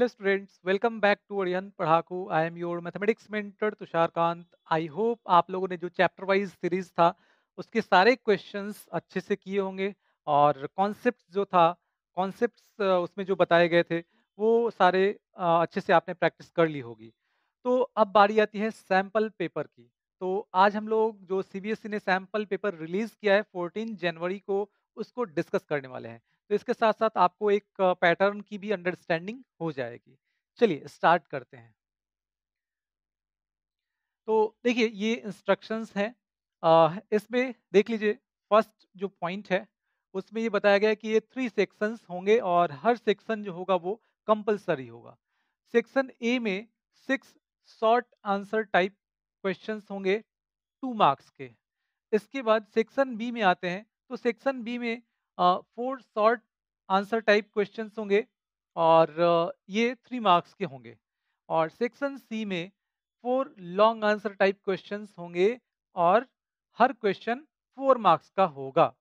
Hello students welcome back to Arian Padhaku I am your mathematics mentor Tushar Kant I hope आप लोगों ने जो चैप्टर वाइज सीरीज था उसके सारे क्वेश्चंस अच्छे से किए होंगे और कॉन्सेप्ट जो था कॉन्सेप्ट उसमें जो बताए गए थे वो सारे अच्छे से आपने प्रैक्टिस कर ली होगी तो अब बारी आती है सैम्पल पेपर की तो आज हम लोग जो सी e ने सैम्पल पेपर रिलीज़ किया है फोर्टीन जनवरी को उसको डिस्कस करने वाले हैं तो इसके साथ साथ आपको एक पैटर्न की भी अंडरस्टैंडिंग हो जाएगी चलिए स्टार्ट करते हैं तो देखिए ये इंस्ट्रक्शंस हैं इसमें देख लीजिए फर्स्ट जो पॉइंट है उसमें ये बताया गया कि ये थ्री सेक्शंस होंगे और हर सेक्शन जो होगा वो कंपलसरी होगा सेक्शन ए में six short answer type questions होंगे टू मार्क्स के इसके बाद सेक्शन बी में आते हैं तो सेक्शन बी में four short answer type question होंगे और uh, ये थ्री मार्क्स के होंगे और सेक्शन सी में four long answer type question होंगे और हर क्वेश्चन फोर मार्क्स का होगा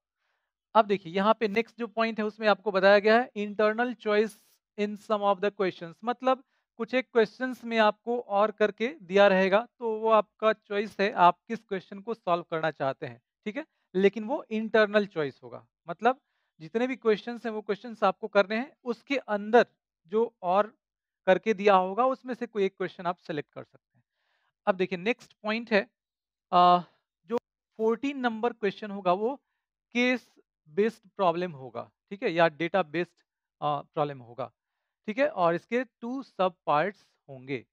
अब देखिए यहाँ पे नेक्स्ट जो पॉइंट है उसमें आपको बताया गया है internal choice in some of the question मतलब कुछ एक क्वेश्चन में आपको और करके दिया रहेगा तो वो आपका चॉइस है आप किस क्वेश्चन को सॉल्व करना चाहते हैं ठीक है लेकिन वो इंटरनल चॉइस होगा मतलब जितने भी क्वेश्चन हैं वो क्वेश्चन आपको करने हैं उसके अंदर जो और करके दिया होगा उसमें से कोई एक क्वेश्चन आप सेलेक्ट कर सकते हैं अब देखिए नेक्स्ट पॉइंट है आ, जो 14 नंबर क्वेश्चन होगा वो केस बेस्ड प्रॉब्लम होगा ठीक है या डेटा बेस्ड प्रॉब्लम होगा ठीक है और इसके टू सब पार्ट्स होंगे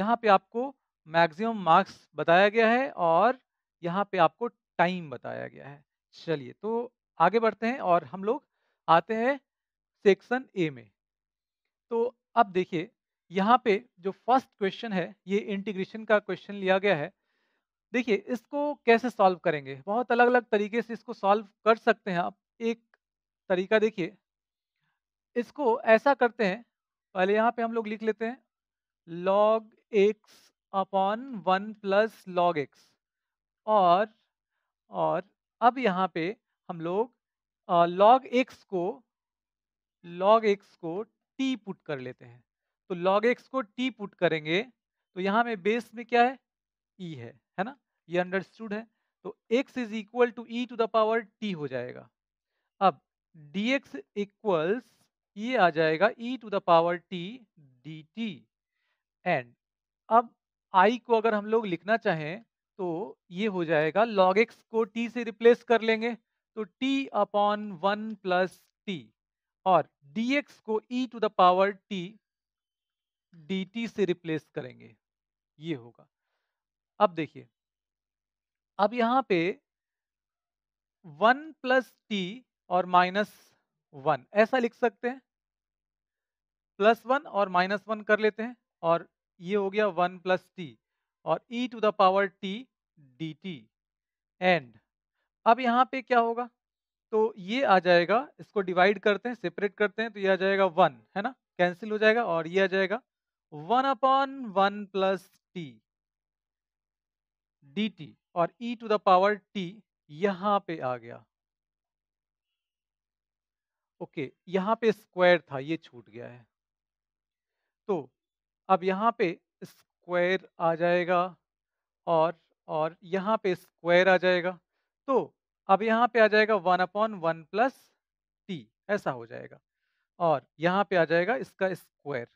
यहाँ पे आपको मैक्सिमम मार्क्स बताया गया है और यहाँ पे आपको टाइम बताया गया है चलिए तो आगे बढ़ते हैं और हम लोग आते हैं सेक्शन ए में तो अब देखिए यहाँ पे जो फर्स्ट क्वेश्चन है ये इंटीग्रेशन का क्वेश्चन लिया गया है देखिए इसको कैसे सॉल्व करेंगे बहुत अलग अलग तरीके से इसको सॉल्व कर सकते हैं आप एक तरीका देखिए इसको ऐसा करते हैं पहले यहाँ पे हम लोग लिख लेते हैं log x upon one plus log x और और अब यहाँ पे हम लोग लॉग एक्स को लॉग एक्स को टी पुट कर लेते हैं तो लॉग एक्स को टी पुट करेंगे तो यहाँ में बेस में क्या है ई e है है ना ये अंडरस्टूड है तो x is equal to e to the power t हो जाएगा अब डी एक्स इक्वल्स ये आ जाएगा e to the power t d t and अब i को अगर हम लोग लिखना चाहें तो ये हो जाएगा log x को t से रिप्लेस कर लेंगे तो t upon one plus t और dx को e to the power t dt से रिप्लेस करेंगे ये होगा अब देखिए अब यहाँ पे वन प्लस टी और माइनस वन ऐसा लिख सकते हैं प्लस वन और माइनस वन कर लेते हैं और ये हो गया वन प्लस टी और e to the power t dt and अब यहाँ पे क्या होगा तो ये आ जाएगा इसको डिवाइड करते हैं सेपरेट करते हैं तो ये आ जाएगा वन है ना कैंसिल हो जाएगा और ये आ जाएगा one upon one plus t d t और e to the power t यहाँ पे आ गया ओके यहाँ पे स्क्वायर था ये छूट गया है तो अब यहाँ पे स्क्वायर आ जाएगा और और यहाँ पे स्क्वायर आ जाएगा तो अब यहाँ पे आ जाएगा one upon one plus t ऐसा हो जाएगा और यहाँ पे आ जाएगा इसका स्क्वायर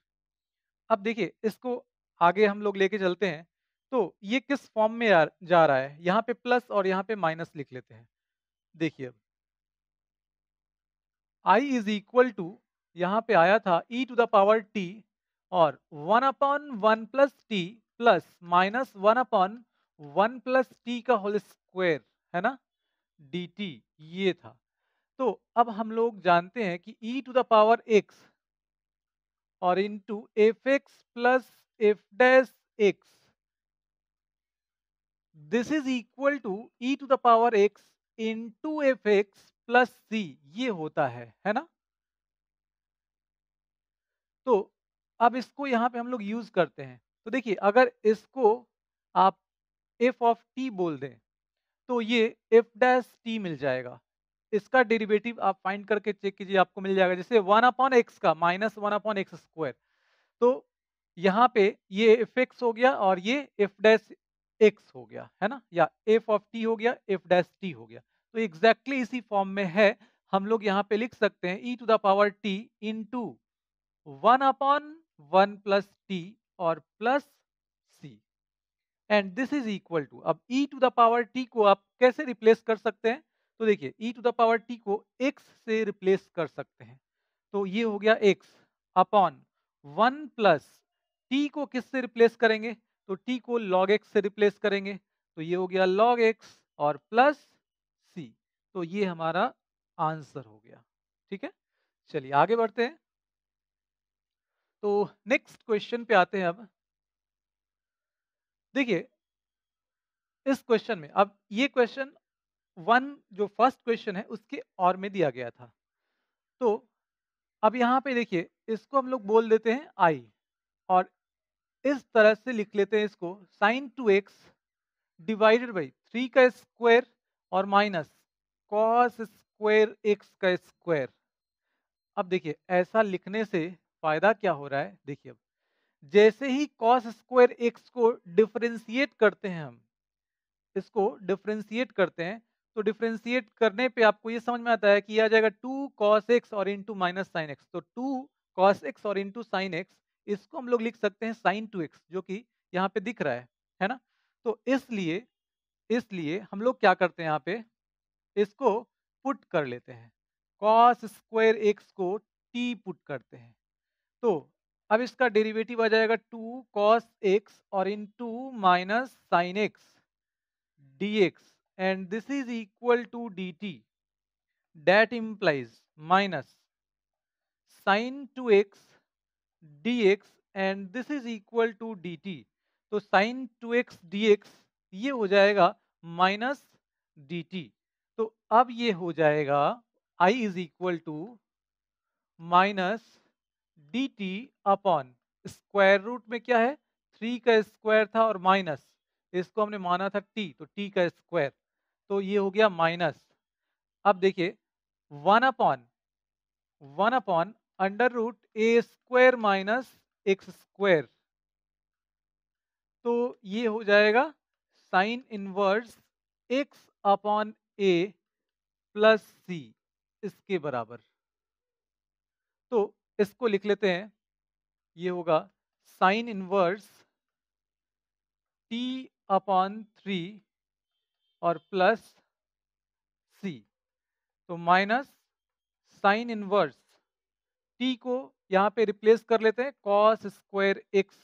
अब देखिए इसको आगे हम लोग लेके चलते हैं तो ये किस फॉर्म में जा रहा है यहाँ पे प्लस और यहाँ पे माइनस लिख लेते हैं देखिए अब आई इज इक्वल टू यहाँ पे आया था e to the power t और one upon one plus t plus minus one upon one plus t का होल स्क्वायर है ना dt ये था तो अब हम लोग जानते हैं कि e to the power x और to f x plus f dash x this is equal to e to the power x to f x plus सी ये होता है है ना तो अब इसको यहां पे हम लोग यूज करते हैं तो देखिए अगर इसको आप एफ ऑफ टी बोल दें तो ये एफ डैश टी मिल जाएगा इसका डेरिवेटिव आप फाइंड करके चेक कीजिए आपको मिल जाएगा जैसे वन अपॉन एक्स का minus one upon x square तो यहाँ पे ये एफ एक्स हो गया और ये एफ डैश एक्स हो गया है ना या एफ ऑफ टी हो गया एफ डैश टी हो गया तो एग्जैक्टली exactly इसी फॉर्म में है हम लोग यहाँ पे लिख सकते हैं e to the power t into one upon one plus t और plus and this is equal to अब e to the power t को आप कैसे रिप्लेस कर सकते हैं तो देखिए e to the power t को एक्स से रिप्लेस कर सकते हैं तो ये हो गया x upon one plus t को किससे रिप्लेस करेंगे तो टी को लॉग एक्स से रिप्लेस करेंगे तो ये हो गया लॉग एक्स और प्लस सी तो ये हमारा आंसर हो गया ठीक है चलिए आगे बढ़ते हैं तो नेक्स्ट क्वेश्चन पे आते हैं अब देखिए इस क्वेश्चन में अब ये क्वेश्चन वन जो फर्स्ट क्वेश्चन है उसके और में दिया गया था तो अब यहाँ पे देखिए इसको हम लोग बोल देते हैं आई और इस तरह से लिख लेते हैं इसको sine two x divided by three का स्क्वायर और माइनस कॉस स्क्वायर एक्स का स्क्वायर अब देखिए ऐसा लिखने से फायदा क्या हो रहा है देखिए अब जैसे ही कॉस स्क्वायर एक्स को डिफ्रेंशिएट करते हैं हम इसको डिफ्रेंशिएट करते हैं तो डिफ्रेंशिएट करने पे आपको ये समझ में आता है कि आ जाएगा टू कॉस एक्स और इंटू माइनस साइन एक्स तो टू कॉस एक्स और इंटू साइन एक्स इसको हम लोग लिख सकते हैं साइन टू एक्स जो कि यहाँ पे दिख रहा है है ना तो इसलिए इसलिए हम लोग क्या करते हैं यहाँ पे इसको पुट कर लेते हैं कॉस स्क्वायर एक्स को टी पुट करते हैं तो अब इसका डेरिवेटिव आ जाएगा टू कॉस एक्स और into minus sine x hmm. D x and this is equal to d t that implies minus sine two x D x and this is equal to d T तो sine two x D x ये हो जाएगा minus d T तो अब ये हो जाएगा I is equal to minus d T upon square root में क्या है थ्री का स्क्वायर था और माइनस इसको हमने माना था टी तो टी का स्क्वायर तो ये हो गया माइनस अब देखिए one upon one upon under root ए स्क्वायर माइनस एक्स स्क्वायर तो ये हो जाएगा sine inverse x upon a plus c इसके बराबर तो इसको लिख लेते हैं ये होगा sine inverse t upon three और प्लस सी तो माइनस साइन इनवर्स टी को यहाँ पे रिप्लेस कर लेते हैं कॉस स्क्वायर एक्स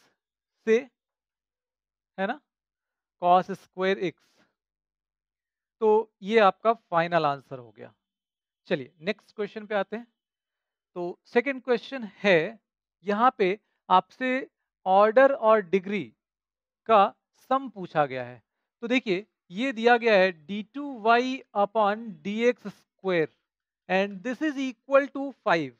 से है ना कॉस स्क्वायर एक्स तो ये आपका फाइनल आंसर हो गया चलिए नेक्स्ट क्वेश्चन पे आते हैं तो सेकंड क्वेश्चन है यहाँ पे आपसे ऑर्डर और डिग्री का सम पूछा गया है तो देखिए ये दिया गया है d two y upon D x square and this is equal to five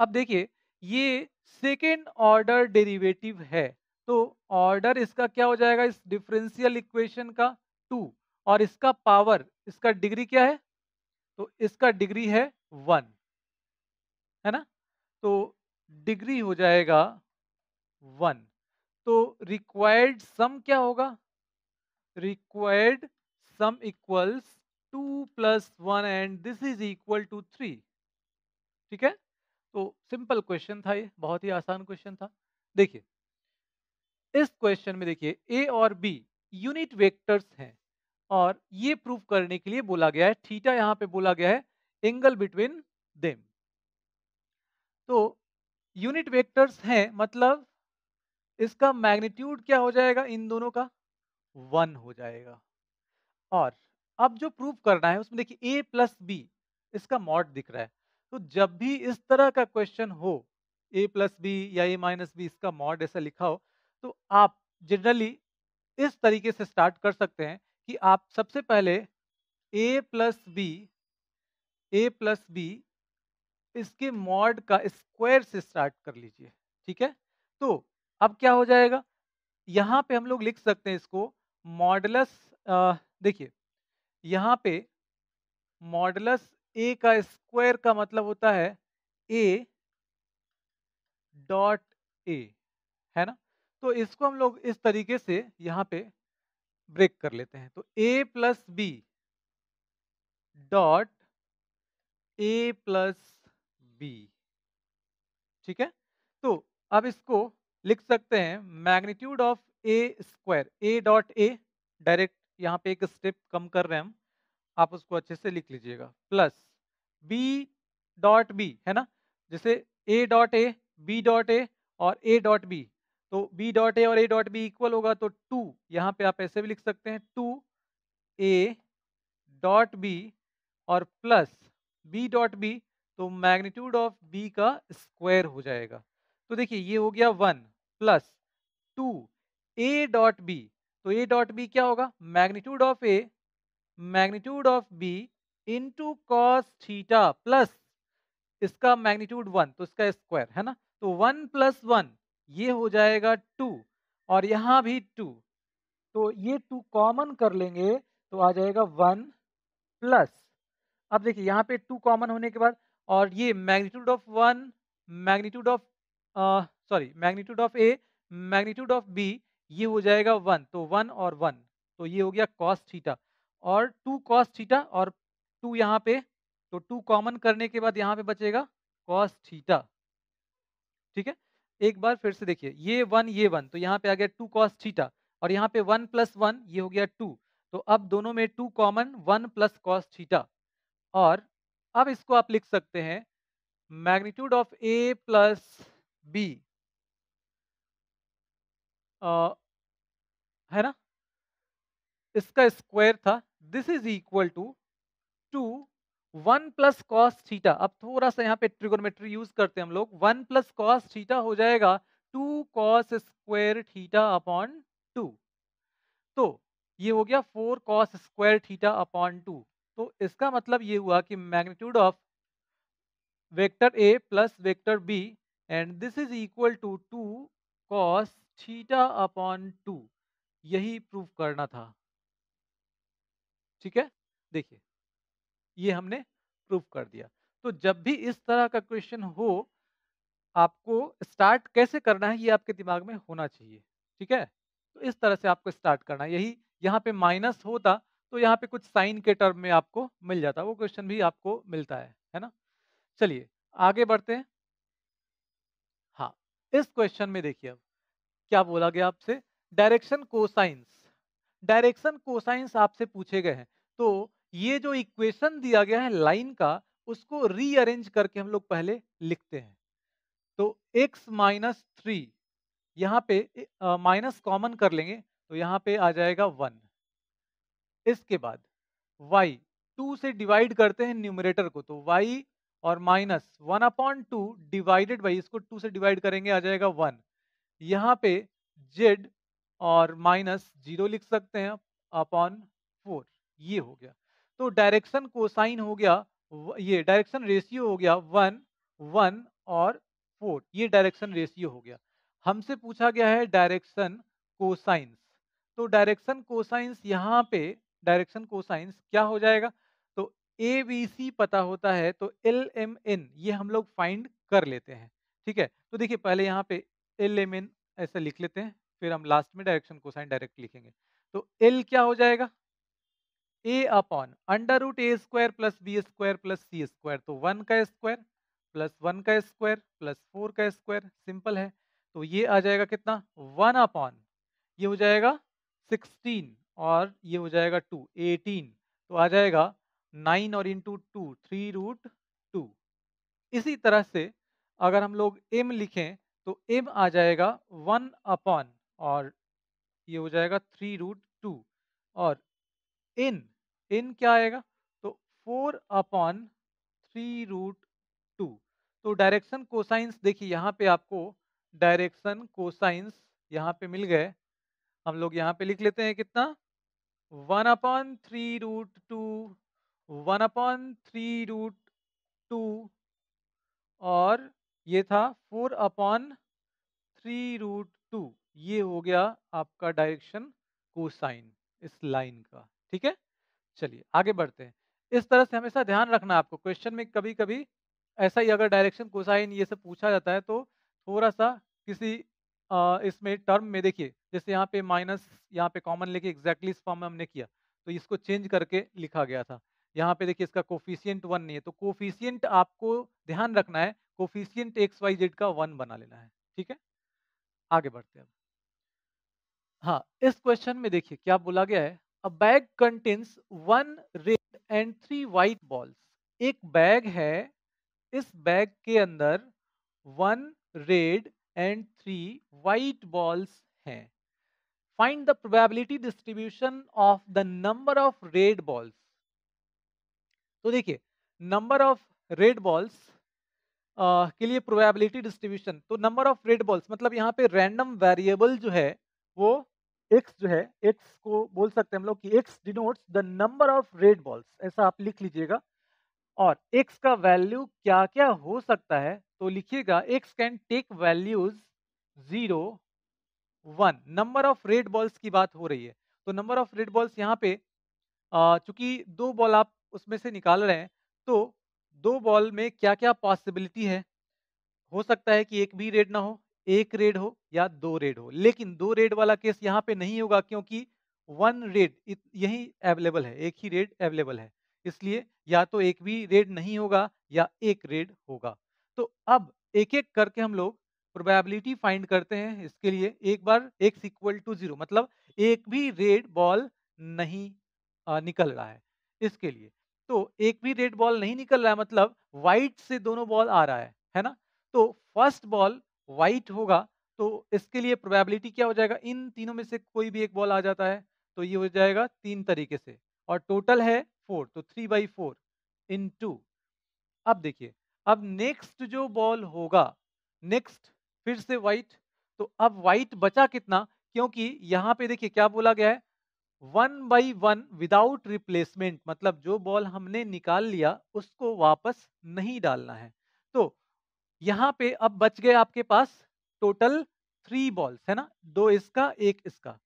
अब देखिए ये सेकेंड ऑर्डर डेरिवेटिव है तो ऑर्डर इसका क्या हो जाएगा इस डिफरेंशियल इक्वेशन का टू और इसका पावर इसका डिग्री क्या है तो इसका डिग्री है वन है ना तो डिग्री हो जाएगा वन तो रिक्वायर्ड सम क्या होगा required sum equals to plus one and this is equal to three ठीक है तो सिंपल क्वेश्चन था ये बहुत ही आसान क्वेश्चन था देखिए इस क्वेश्चन में देखिए ए और बी यूनिट वेक्टर्स हैं और ये प्रूव करने के लिए बोला गया है थीटा यहां पे बोला गया है एंगल बिटवीन देम तो यूनिट वेक्टर्स हैं मतलब इसका मैग्नीट्यूड क्या हो जाएगा इन दोनों का वन हो जाएगा और अब जो प्रूव करना है उसमें देखिए ए प्लस बी इसका मॉड दिख रहा है तो जब भी इस तरह का क्वेश्चन हो ए प्लस बी या ए माइनस बी इसका मॉड ऐसा लिखा हो तो आप जनरली इस तरीके से स्टार्ट कर सकते हैं कि आप सबसे पहले A plus B A plus B इसके मॉड का स्क्वायर से स्टार्ट कर लीजिए ठीक है तो अब क्या हो जाएगा यहाँ पे हम लोग लिख सकते हैं इसको मॉडलस देखिए यहाँ पे मॉडलस ए का स्क्वायर का मतलब होता है ए डॉट ए है ना तो इसको हम लोग इस तरीके से यहाँ पे ब्रेक कर लेते हैं तो A plus B dot A plus B ठीक है तो अब इसको लिख सकते हैं magnitude of A square A dot A direct यहाँ पे एक स्टेप कम कर रहे हैं हम आप उसको अच्छे से लिख लीजिएगा प्लस बी डॉट बी है ना जैसे A dot A B dot A और ए डॉट बी तो बी डॉट ए और ए डॉट बी इक्वल होगा तो टू यहाँ पे आप ऐसे भी लिख सकते हैं टू ए डॉट बी और प्लस बी डॉट बी तो मैग्नीट्यूड ऑफ बी का स्क्वायर हो जाएगा तो देखिए ये हो गया one plus two A dot B तो ए डॉट बी क्या होगा magnitude of A magnitude of B into cos theta plus इसका मैग्नीट्यूड वन तो इसका स्क्वायर है ना तो वन प्लस वन ये हो जाएगा टू और यहाँ भी टू तो ये टू कॉमन कर लेंगे तो आ जाएगा वन प्लस अब देखिए यहाँ पे टू कॉमन होने के बाद और ये magnitude of one magnitude of sorry magnitude of A magnitude of B ये हो जाएगा वन तो वन और वन तो ये हो गया कॉस थीटा और टू कॉस थीटा और टू यहाँ पे तो टू कॉमन करने के बाद यहाँ पे बचेगा कॉस थीटा ठीक है एक बार फिर से देखिए ये वन ये वन तो यहाँ पे आ गया टू कॉस थीटा और यहाँ पे वन प्लस वन ये हो गया टू तो अब दोनों में two common one plus cos theta और अब इसको आप लिख सकते हैं magnitude of A plus B है ना इसका स्क्वायर था this is equal to two one plus cos theta अब थोड़ा सा यहाँ पे ट्रिगोनोमेट्री यूज करते हैं हम लोग वन प्लस कॉस थीटा हो जाएगा two cos square theta upon two तो ये हो गया four cos square theta upon two तो इसका मतलब ये हुआ कि magnitude of vector A plus vector B and this is equal to two cos theta upon two यही प्रूव करना था ठीक है देखिए ये हमने प्रूव कर दिया तो जब भी इस तरह का क्वेश्चन हो आपको स्टार्ट कैसे करना है ये आपके दिमाग में होना चाहिए ठीक है तो इस तरह से आपको स्टार्ट करना है यही यहाँ पे माइनस होता तो यहाँ पे कुछ साइन के टर्म में आपको मिल जाता है वो क्वेश्चन भी आपको मिलता है है ना चलिए आगे बढ़ते हैं हाँ इस क्वेश्चन में देखिए अब क्या बोला गया आपसे डायरेक्शन कोसाइंस डायरेक्शन कोसाइंस आपसे पूछे गए हैं तो ये जो इक्वेशन दिया गया है लाइन का उसको रीअरेंज करके हम लोग पहले लिखते हैं तो x माइनस थ्री यहाँ पे माइनस कॉमन कर लेंगे तो यहाँ पे आ जाएगा वन इसके बाद वाई टू से डिवाइड करते हैं न्यूमरेटर को तो वाई और minus one upon two divided by इसको टू से डिवाइड करेंगे आ जाएगा वन यहाँ पे जेड और माइनस जीरो लिख सकते हैं अपॉन फोर ये हो गया तो डायरेक्शन कोसाइन हो गया ये डायरेक्शन रेशियो हो गया वन वन और फोर ये डायरेक्शन रेशियो हो गया हमसे पूछा गया है डायरेक्शन कोसाइंस तो डायरेक्शन कोसाइंस यहाँ पे डायरेक्शन कोसाइंस क्या हो जाएगा तो ए बी सी पता होता है तो एल एम एन ये हम लोग फाइंड कर लेते हैं ठीक है तो देखिए पहले यहाँ पे एल एम एन ऐसा लिख लेते हैं फिर हम लास्ट में डायरेक्शन कोसाइन डायरेक्ट लिखेंगे तो एल क्या हो जाएगा A upon under root A square plus B square plus C square तो वन का स्क्वायर प्लस वन का स्क्वायर प्लस फोर का स्क्वायर सिंपल है तो ये आ जाएगा कितना वन अपॉन ये हो जाएगा सिक्सटीन और ये हो जाएगा टू एटीन तो आ जाएगा नाइन और into two three root two इसी तरह से अगर हम लोग एम लिखें तो एम आ जाएगा वन अपॉन और ये हो जाएगा थ्री रूट टू और इन इन क्या आएगा तो four upon three root two तो डायरेक्शन कोसाइंस देखिए यहाँ पे आपको डायरेक्शन कोसाइंस यहाँ पे मिल गए हम लोग यहाँ पे लिख लेते हैं कितना one upon three root two one upon three root two और ये था four upon three root two ये हो गया आपका डायरेक्शन कोसाइन इस लाइन का ठीक है चलिए आगे बढ़ते हैं इस तरह से हमेशा ध्यान रखना आपको क्वेश्चन में कभी कभी ऐसा ही अगर डायरेक्शन कोसाइन ये सब पूछा जाता है तो थोड़ा सा किसी इसमें टर्म में देखिए जैसे यहाँ पे माइनस यहाँ पे कॉमन लेके एग्जैक्टली इस फॉर्म में हमने किया तो इसको चेंज करके लिखा गया था यहाँ पे देखिए इसका कोफिशियंट वन नहीं है तो कोफिशियंट आपको ध्यान रखना है कोफिशियंट एक्स वाई जेड का वन बना लेना है ठीक है आगे बढ़ते हैं हाँ इस क्वेश्चन में देखिए क्या बोला गया है a bag contains one red and three white balls एक बैग है इस बैग के अंदर one red and three white balls हैं find the probability distribution of the number of red balls तो देखिए नंबर ऑफ रेड बॉल्स के लिए प्रोबेबिलिटी डिस्ट्रीब्यूशन तो नंबर ऑफ रेड बॉल्स मतलब यहाँ पे रैंडम वेरिएबल जो है वो एक्स जो है एक्स को बोल सकते हैं हम लोग कि X denotes the number of red balls ऐसा आप लिख लीजिएगा और x का वैल्यू क्या क्या हो सकता है तो लिखिएगा x can take values zero one number of red balls की बात हो रही है तो नंबर ऑफ रेड बॉल्स यहाँ पे चूंकि दो बॉल आप उसमें से निकाल रहे हैं तो दो बॉल में क्या क्या पॉसिबिलिटी है हो सकता है कि एक भी रेड ना हो एक रेड हो या दो रेड हो लेकिन दो रेड वाला केस यहाँ पे नहीं होगा क्योंकि वन रेड यही अवेलेबल है एक ही रेड अवेलेबल है इसलिए या तो एक भी रेड नहीं होगा या एक रेड होगा तो अब एक एक करके हम लोग प्रोबेबिलिटी फाइंड करते हैं इसके लिए एक बार एक इक्वल टू जीरो मतलब एक भी रेड बॉल नहीं निकल रहा है इसके लिए तो एक भी रेड बॉल नहीं निकल रहा है मतलब वाइट से दोनों बॉल आ रहा है है ना तो फर्स्ट बॉल वाइट होगा तो इसके लिए प्रोबेबिलिटी क्या हो जाएगा इन तीनों में से कोई भी एक बॉल आ जाता है तो ये हो जाएगा तीन तरीके से और टोटल है फोर तो three by four into अब देखिए अब नेक्स्ट जो बॉल होगा नेक्स्ट फिर से वाइट तो अब वाइट बचा कितना क्योंकि यहाँ पे देखिए क्या बोला गया है one by one without replacement मतलब जो बॉल हमने निकाल लिया उसको वापस नहीं डालना है तो यहाँ पे अब बच गए आपके पास टोटल थ्री बॉल्स है ना दो इसका एक इसका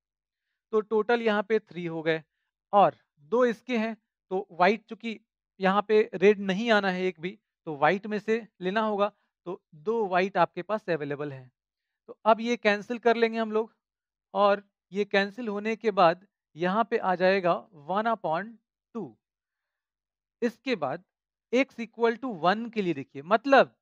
तो टोटल यहाँ पे थ्री हो गए और दो इसके हैं तो वाइट चूंकि यहाँ पे रेड नहीं आना है एक भी तो वाइट में से लेना होगा तो दो वाइट आपके पास अवेलेबल है तो अब ये कैंसिल कर लेंगे हम लोग और ये कैंसिल होने के बाद यहाँ पे आ जाएगा वन अपॉन टू इसके बाद एक्स इक्वल टू वन के लिए देखिए मतलब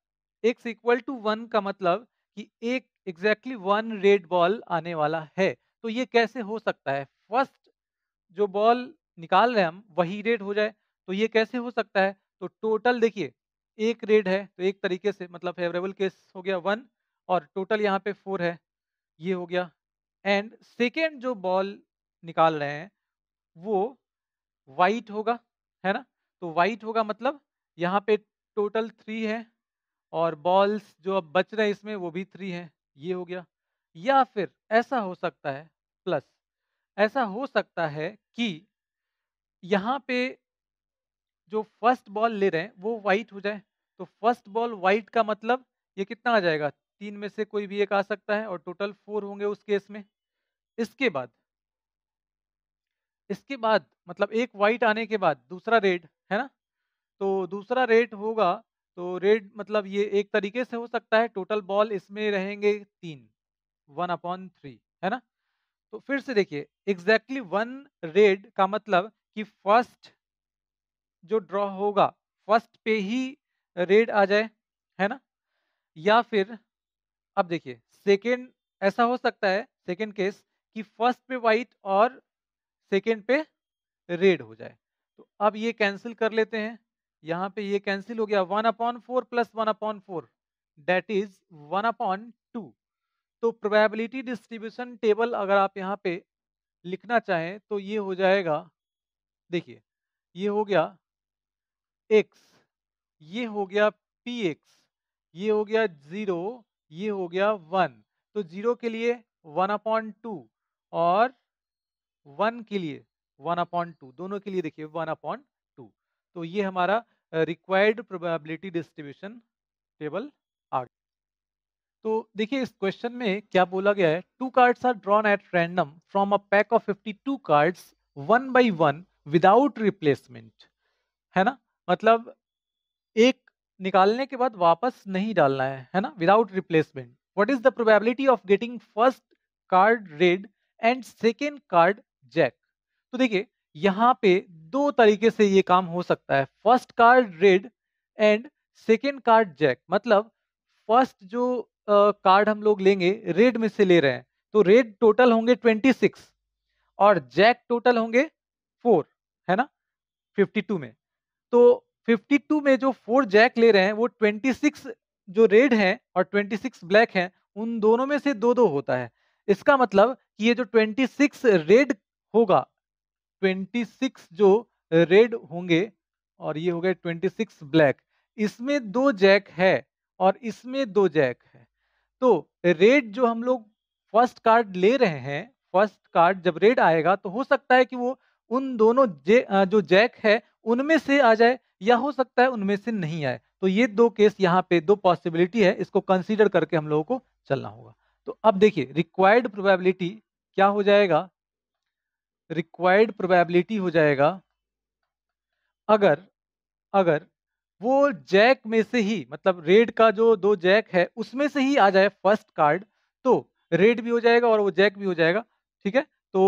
एक्स इक्वल टू वन का मतलब कि एक एग्जैक्टली वन रेड बॉल आने वाला है तो ये कैसे हो सकता है फर्स्ट जो बॉल निकाल रहे हैं हम वही रेट हो जाए तो ये कैसे हो सकता है तो टोटल देखिए एक रेट है तो एक तरीके से मतलब फेवरेबल केस हो गया वन और टोटल यहाँ पे फोर है ये हो गया एंड सेकेंड जो बॉल निकाल रहे हैं वो वाइट होगा है ना तो वाइट होगा मतलब यहाँ पे टोटल थ्री है और बॉल्स जो अब बच रहे हैं इसमें वो भी थ्री हैं ये हो गया या फिर ऐसा हो सकता है प्लस ऐसा हो सकता है कि यहाँ पे जो फर्स्ट बॉल ले रहे हैं वो वाइट हो जाए तो फर्स्ट बॉल वाइट का मतलब ये कितना आ जाएगा तीन में से कोई भी एक आ सकता है और टोटल फोर होंगे उस केस में इसके बाद इसके बाद मतलब एक वाइट आने के बाद दूसरा रेड है ना तो दूसरा रेड होगा तो रेड मतलब ये एक तरीके से हो सकता है टोटल बॉल इसमें रहेंगे तीन वन अपॉन थ्री है ना तो फिर से देखिए एग्जैक्टली वन रेड का मतलब कि फर्स्ट जो ड्रॉ होगा फर्स्ट पे ही रेड आ जाए है ना या फिर अब देखिए सेकेंड ऐसा हो सकता है सेकेंड केस कि फर्स्ट पे वाइट और सेकेंड पे रेड हो जाए तो अब ये कैंसिल कर लेते हैं यहाँ पे ये कैंसिल हो गया one upon four plus one upon four that is one upon two तो प्रोबेबिलिटी डिस्ट्रीब्यूशन टेबल अगर आप यहाँ पे लिखना चाहें तो ये हो जाएगा देखिए ये हो गया x ये हो गया पी एक्स ये हो गया जीरो ये हो गया वन तो जीरो के लिए वन अपॉइंट टू और वन के लिए वन अपॉइंट टू दोनों के लिए देखिए वन अपॉइंट टू तो ये हमारा रिक्वायर्ड प्रोबेबिलिटी डिस्ट्रीब्यूशन टेबल आ गया तो देखिए इस क्वेश्चन में क्या बोला गया है two cards are drawn at random from a pack of 52 cards one by one without replacement है ना मतलब एक निकालने के बाद वापस नहीं डालना है है ना without replacement what is the probability of getting first card red and second card jack तो देखिए यहाँ पे दो तरीके से ये काम हो सकता है first card red and second card jack मतलब फर्स्ट जो कार्ड uh, हम लोग लेंगे रेड में से ले रहे हैं तो रेड टोटल होंगे 26 और जैक टोटल होंगे फोर है ना 52 में तो 52 में जो फोर जैक ले रहे हैं वो 26 जो रेड हैं और 26 ब्लैक हैं उन दोनों में से दो दो होता है इसका मतलब कि ये जो 26 रेड होगा 26 जो रेड होंगे और ये हो गए 26 ब्लैक इसमें दो जैक है और इसमें दो जैक है तो रेड जो हम लोग फर्स्ट कार्ड ले रहे हैं फर्स्ट कार्ड जब रेड आएगा तो हो सकता है कि वो उन दोनों जे, जो जैक है उनमें से आ जाए या हो सकता है उनमें से नहीं आए तो ये दो केस यहाँ पे दो पॉसिबिलिटी है इसको कंसीडर करके हम लोगों को चलना होगा तो अब देखिए रिक्वायर्ड प्रोबेबिलिटी क्या हो जाएगा रिक्वायर्ड प्रोबेबिलिटी हो जाएगा अगर अगर वो जैक में से ही मतलब रेड का जो दो जैक है उसमें से ही आ जाए फर्स्ट कार्ड तो रेड भी हो जाएगा और वो जैक भी हो जाएगा ठीक है तो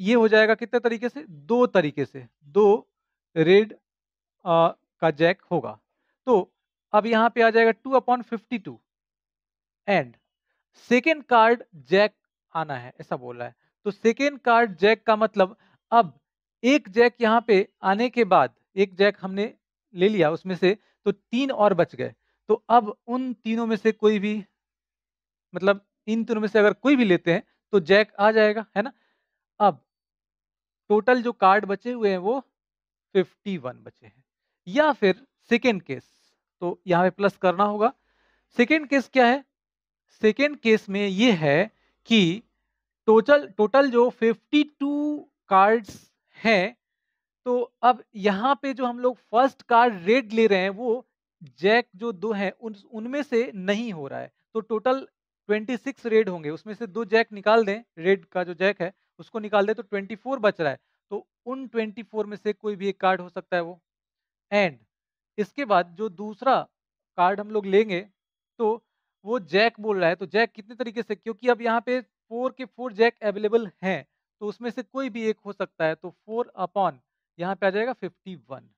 ये हो जाएगा कितने तरीके से दो तरीके से दो रेड आ, का जैक होगा तो अब यहाँ पे आ जाएगा two upon fifty two and second card jack आना है ऐसा बोल रहा है तो सेकेंड कार्ड जैक का मतलब अब एक जैक यहाँ पे आने के बाद एक जैक हमने ले लिया उसमें से तो तीन और बच गए तो अब उन तीनों में से कोई भी मतलब इन तीनों में से अगर कोई भी लेते हैं तो जैक आ जाएगा है ना टोटल जो कार्ड बचे हुए हैं वो 51 बचे हैं या फिर सेकेंड केस तो यहाँ पे प्लस करना होगा सेकेंड केस क्या है सेकेंड केस में ये है कि टोटल टोटल जो 52 कार्ड्स हैं तो अब यहाँ पे जो हम लोग फर्स्ट कार्ड रेड ले रहे हैं वो जैक जो दो हैं उन उनमें से नहीं हो रहा है तो टोटल 26 रेड होंगे उसमें से दो जैक निकाल दें रेड का जो जैक है उसको निकाल दे तो 24 बच रहा है तो उन 24 में से कोई भी एक कार्ड हो सकता है वो एंड इसके बाद जो दूसरा कार्ड हम लोग लेंगे तो वो जैक बोल रहा है तो जैक कितने तरीके से क्योंकि अब यहाँ पे फोर के फोर जैक अवेलेबल हैं तो उसमें से कोई भी एक हो सकता है तो फोर अपॉन यहाँ पे आ जाएगा फिफ्टी वन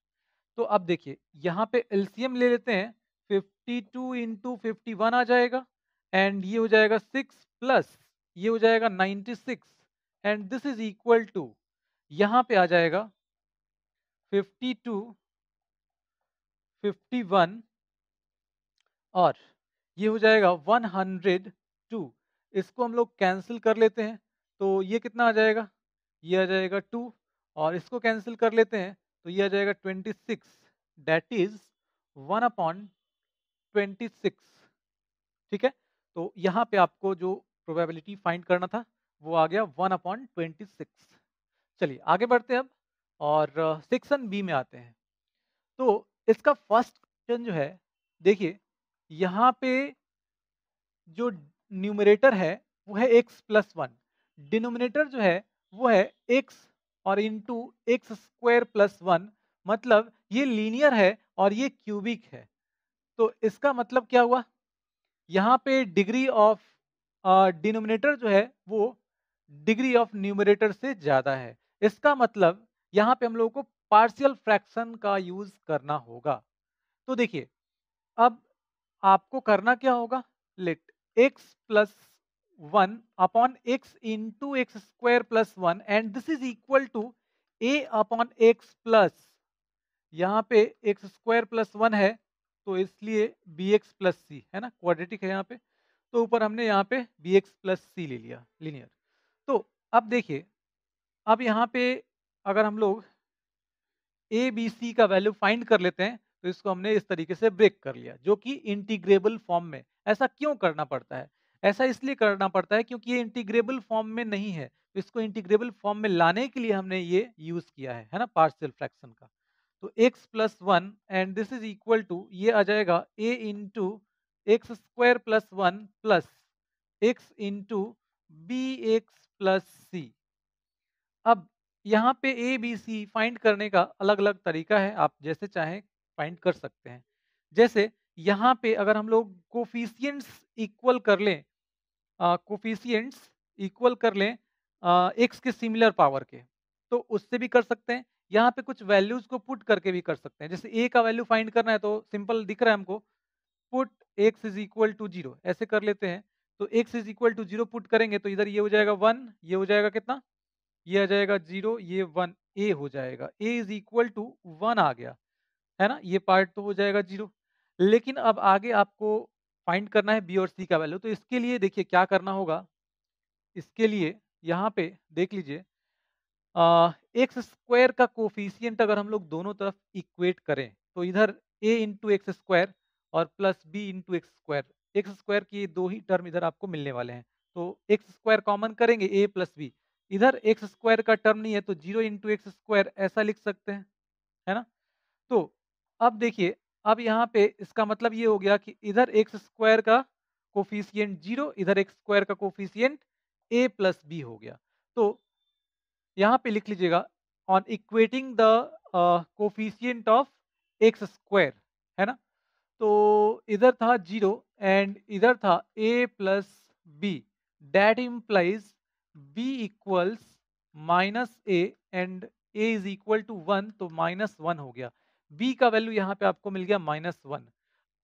तो अब देखिए यहाँ पे एल्सियम ले लेते हैं fifty two into fifty one आ जाएगा एंड ये हो जाएगा सिक्स प्लस ये हो जाएगा ninety six and this is equal to यहां पे आ जाएगा 52 51 और ये हो जाएगा 102 इसको हम लोग कैंसिल कर लेते हैं तो ये कितना आ जाएगा ये आ जाएगा टू और इसको कैंसिल कर लेते हैं तो ये आ जाएगा 26 that is one upon twenty ठीक है तो यहाँ पे आपको जो प्रोबेबिलिटी फाइंड करना था वो आ गया वन अपॉन ट्वेंटी सिक्स चलिए आगे बढ़ते हैं अब और सेक्शन बी में आते हैं तो इसका फर्स्ट क्वेश्चन जो है देखिए यहाँ पे जो न्यूमरेटर है वो है एक्स प्लस वन डिनोमिनेटर जो है वो है एक्स और into x square plus one मतलब ये लीनियर है और ये क्यूबिक है तो इसका मतलब क्या हुआ यहाँ पे डिग्री ऑफ डिनोमिनेटर जो है वो डिग्री ऑफ न्यूमरेटर से ज़्यादा है इसका मतलब यहाँ पे हम लोगों को पार्शियल फ्रैक्शन का यूज़ करना होगा तो देखिए अब आपको करना क्या होगा let x plus one upon X into x square plus one and this is equal to A upon X plus यहाँ पे एक्स स्क्वायर प्लस वन है तो इसलिए बी एक्स प्लस सी है ना क्वाड्रेटिक है यहाँ पे तो ऊपर हमने यहाँ पे बी एक्स प्लस सी ले लिया लिनियर तो अब देखिए अब यहाँ पे अगर हम लोग ए बी सी का वैल्यू फाइंड कर लेते हैं तो इसको हमने इस तरीके से ब्रेक कर लिया जो कि इंटीग्रेबल फॉर्म में ऐसा क्यों करना पड़ता है ऐसा इसलिए करना पड़ता है क्योंकि ये इंटीग्रेबल फॉर्म में नहीं है तो इसको इंटीग्रेबल फॉर्म में लाने के लिए हमने ये यूज किया है है ना पार्शियल फ्रैक्शन का तो X plus one and this is equal to ये आ जाएगा A into x square plus one plus X into B X plus C अब यहाँ पे ए बी सी फाइंड करने का अलग अलग तरीका है आप जैसे चाहें फाइंड कर सकते हैं जैसे यहाँ पे अगर हम लोग कोफिशियंट्स इक्वल कर लें कोफिशियंट्स इक्वल कर लें एक्स के सिमिलर पावर के तो उससे भी कर सकते हैं यहाँ पे कुछ वैल्यूज को पुट करके भी कर सकते हैं जैसे ए का वैल्यू फाइंड करना है तो सिंपल दिख रहा है हमको put X is equal to zero ऐसे कर लेते हैं तो x is equal to zero put करेंगे तो इधर ये हो जाएगा वन ये हो जाएगा कितना ये आ जाएगा जीरो ये वन ए हो जाएगा A is equal to one आ गया है ना ये पार्ट तो हो जाएगा जीरो लेकिन अब आगे आपको फाइंड करना है बी और सी का वैल्यू तो इसके लिए देखिए क्या करना होगा इसके लिए यहाँ पे देख लीजिए एक्स स्क्वायर का कोफिशियंट अगर हम लोग दोनों तरफ इक्वेट करें तो इधर ए इंटू एक्स स्क्वायर और plus B into x square X square की दो ही टर्म इधर आपको मिलने वाले हैं तो एक्स स्क्वायर कॉमन करेंगे ए प्लस बी इधर एक्स स्क्वायर का टर्म नहीं है तो जीरो इंटू एक्स स्क्वायर ऐसा लिख सकते हैं है ना तो अब देखिए अब यहाँ पे इसका मतलब ये हो गया कि इधर एक्स स्क्वायर का कोफिशियंट जीरो इधर एक्स स्क्वायर का कोफिशियंट ए प्लस बी हो गया तो यहाँ पे लिख लीजिएगा on equating the coefficient of X square है ना तो इधर था जीरो एंड इधर था A plus B that implies B equals minus A and A is equal to one तो माइनस वन हो गया बी का वैल्यू यहाँ पे आपको मिल गया माइनस वन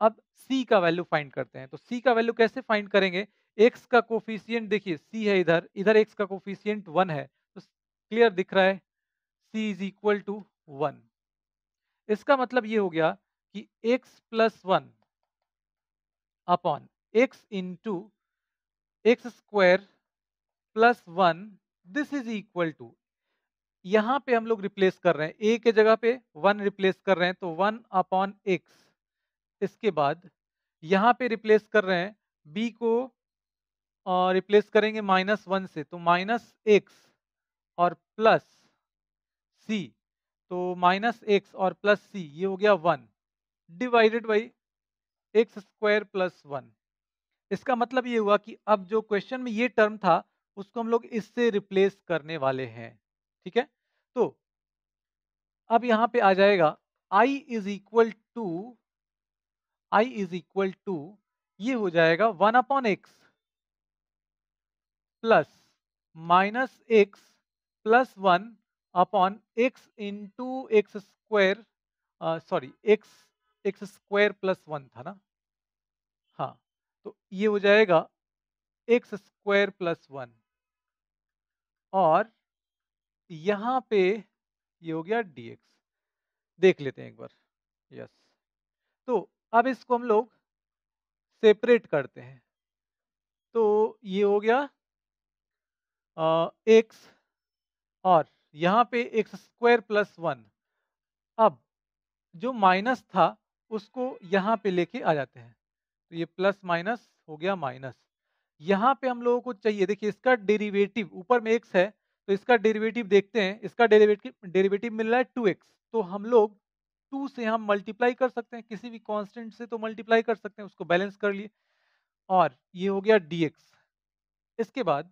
अब सी का वैल्यू फाइंड करते हैं तो सी का वैल्यू कैसे फाइंड करेंगे एक्स का कोफिशियंट देखिए सी है इधर इधर एक्स का कोफिशियंट वन है तो क्लियर दिख रहा है C is equal to one इसका मतलब ये हो गया कि X plus one upon X into x square plus one this is equal to यहाँ पे हम लोग रिप्लेस कर रहे हैं ए के जगह पे वन रिप्लेस कर रहे हैं तो वन अपॉन एक्स इसके बाद यहाँ पे रिप्लेस कर रहे हैं बी को रिप्लेस करेंगे माइनस वन से तो माइनस एक्स और प्लस सी तो माइनस एक्स और प्लस सी ये हो गया one divided by X square plus one इसका मतलब ये हुआ कि अब जो क्वेश्चन में ये टर्म था उसको हम लोग इससे रिप्लेस करने वाले हैं ठीक है तो अब यहाँ पे आ जाएगा I is equal to I is equal to ये हो जाएगा one upon X plus minus X plus one upon X into x square sorry X X square plus one था ना हाँ तो ये हो जाएगा एक्स स्क्वायर प्लस वन और यहाँ पे ये हो गया dx देख लेते हैं एक बार यस तो अब इसको हम लोग सेपरेट करते हैं तो ये हो गया एक्स x और यहाँ पे एक्स स्क्वायर प्लस वन अब जो माइनस था उसको यहाँ पे लेके आ जाते हैं तो ये प्लस माइनस हो गया माइनस यहाँ पे हम लोगों को चाहिए देखिए इसका डेरिवेटिव ऊपर में एक्स है तो इसका डेरिवेटिव देखते हैं इसका डेरिवेटिव डेरिवेटिव मिल रहा है टू एक्स तो हम लोग टू से हम मल्टीप्लाई कर सकते हैं किसी भी कांस्टेंट से तो मल्टीप्लाई कर सकते हैं उसको बैलेंस कर लिए और ये हो गया डी इसके बाद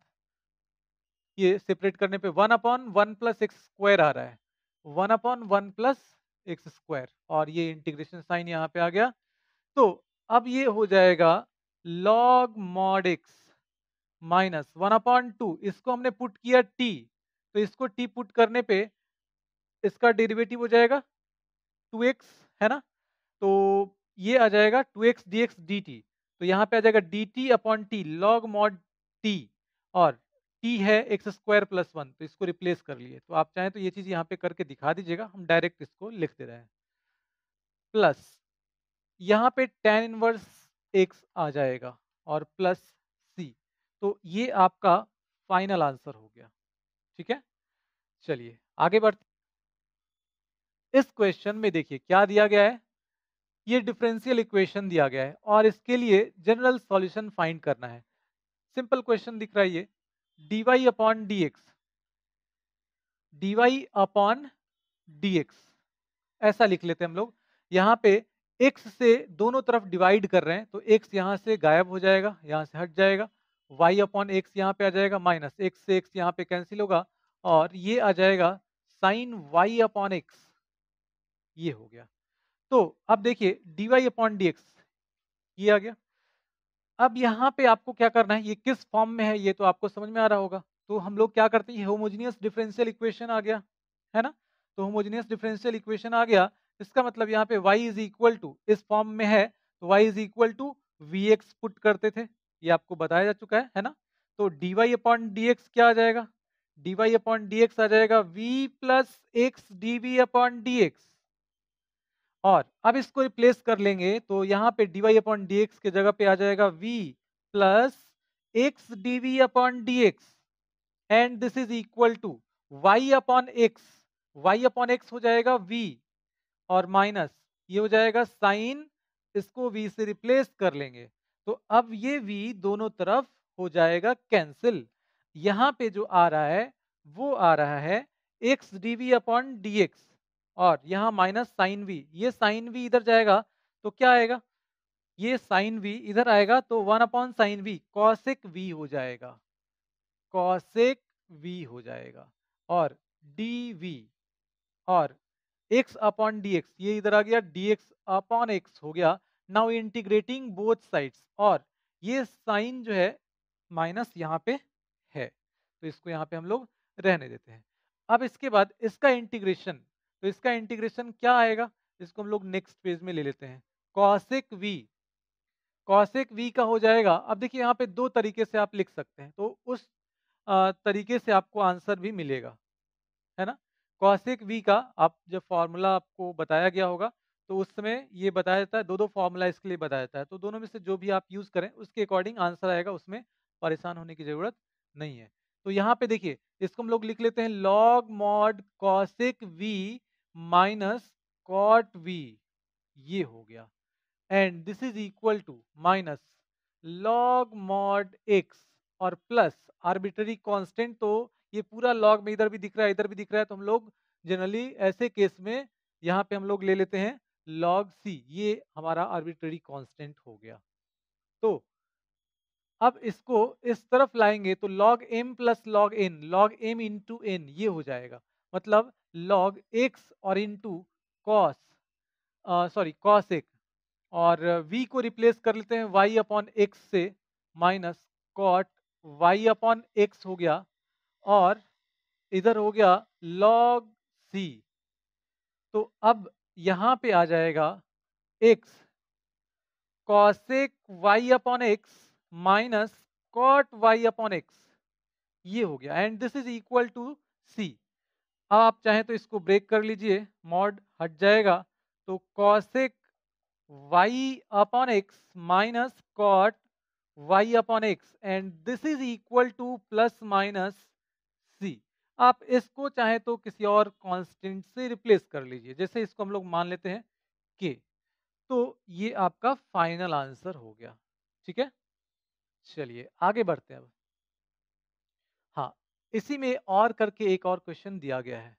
ये सेपरेट करने पे one upon one plus x square आ रहा है one upon one plus x square और ये इंटीग्रेशन साइन यहाँ पे आ गया तो अब ये हो जाएगा log mod X minus one upon two इसको हमने पुट किया टी तो इसको टी पुट करने पे इसका डेरिवेटिव हो जाएगा टू एक्स है ना तो ये आ जाएगा two x D X D T तो यहाँ पे आ जाएगा D T upon T log mod T और टी है एक्स स्क्वायर प्लस वन तो इसको रिप्लेस कर लिए तो आप चाहें तो ये चीज़ यहाँ पे करके दिखा दीजिएगा हम डायरेक्ट इसको लिख दे रहे हैं प्लस यहाँ पे टेन इनवर्स एक्स आ जाएगा और प्लस सी तो ये आपका फाइनल आंसर हो गया ठीक है चलिए आगे बढ़ते इस क्वेश्चन में देखिए क्या दिया गया है ये डिफरेंशियल इक्वेशन दिया गया है और इसके लिए जनरल सॉल्यूशन फाइंड करना है सिंपल क्वेश्चन दिख रहा है ये D Y upon D X D Y upon D X ऐसा लिख लेते हैं हम लोग यहाँ पे एक्स से दोनों तरफ डिवाइड कर रहे हैं तो एक्स यहाँ से गायब हो जाएगा यहाँ से हट जाएगा वाई अपॉन एक्स यहाँ पे आ जाएगा माइनस एक्स से एक्स यहाँ पे कैंसिल होगा और ये आ जाएगा साइन वाई अपॉन एक्स ये हो गया तो अब देखिए D Y upon D x ये आ गया अब यहाँ पे आपको क्या करना है ये किस फॉर्म में है ये तो आपको समझ में आ रहा होगा तो हम लोग क्या करते हैं होमोजीनियस डिफरेंशियल इक्वेशन आ गया है ना तो होमोजीनियस डिफरेंशियल इक्वेशन आ गया इसका मतलब यहाँ पे y इज इक्वल टू इस फॉर्म में है तो y is equal to V X put करते थे ये आपको बताया जा चुका है है ना तो dy वाई अपॉन डी क्या आ जाएगा dy वाई अपॉन डी आ जाएगा v plus X D V upon D X और अब इसको रिप्लेस कर लेंगे तो यहाँ पे D Y upon D X के जगह पे आ जाएगा v plus X D V upon D x and this is equal to y upon X Y upon x हो जाएगा v और माइनस ये हो जाएगा साइन इसको v से रिप्लेस कर लेंगे तो अब ये v दोनों तरफ हो जाएगा कैंसिल यहाँ पे जो आ रहा है वो आ रहा है X D V upon D X और यहाँ माइनस साइन वी ये साइन वी इधर जाएगा तो क्या आएगा ये साइन वी इधर आएगा तो one upon sine v cosec v हो जाएगा कॉसिक वी हो जाएगा और डी वी और एक्स अपॉन डी एक्स ये इधर आ गया डी एक्स अपॉन एक्स हो गया नाउ इंटीग्रेटिंग बोथ साइड्स और ये साइन जो है माइनस यहाँ पे है तो इसको यहाँ पे हम लोग रहने देते हैं अब इसके बाद इसका इंटीग्रेशन तो इसका इंटीग्रेशन क्या आएगा इसको हम लोग नेक्स्ट पेज में ले लेते हैं कॉसिक वी कॉसिक वी का हो जाएगा अब देखिए यहाँ पे दो तरीके से आप लिख सकते हैं तो उस तरीके से आपको आंसर भी मिलेगा है ना कॉसिक वी का आप जब फॉर्मूला आपको बताया गया होगा तो उसमें ये बताया जाता है दो दो फॉर्मूला इसके लिए बताया जाता है तो दोनों में से जो भी आप यूज करें उसके अकॉर्डिंग आंसर आएगा उसमें परेशान होने की जरूरत नहीं है तो यहाँ पे देखिए इसको हम लोग लिख लेते हैं log mod cosec v minus cot v ये हो गया and this is equal to minus log mod x और प्लस आर्बिटरी कांस्टेंट तो ये पूरा लॉग में इधर भी दिख रहा है इधर भी दिख रहा है तो हम लोग जनरली ऐसे केस में यहाँ पे हम लोग ले लेते हैं लॉग सी ये हमारा आर्बिटरी कांस्टेंट हो गया तो अब इसको इस तरफ लाएंगे तो log m plus log n log m into n ये हो जाएगा मतलब लॉग एक्स और टू कॉस सॉरी कॉस एक और v को रिप्लेस कर लेते हैं y अपॉन एक्स से minus cot y upon x हो गया और इधर हो गया log c तो अब यहाँ पे आ जाएगा x cosec y upon x minus cot y upon x ये हो गया and this is equal to c अब आप चाहें तो इसको ब्रेक कर लीजिए मॉड हट जाएगा तो cosec y upon x minus cot y upon x and this is equal to plus minus c आप इसको चाहे तो किसी और कांस्टेंट से रिप्लेस कर लीजिए जैसे इसको हम लोग मान लेते हैं के तो ये आपका फाइनल आंसर हो गया ठीक है चलिए आगे बढ़ते हैं अब इसी में और करके एक और क्वेश्चन दिया गया है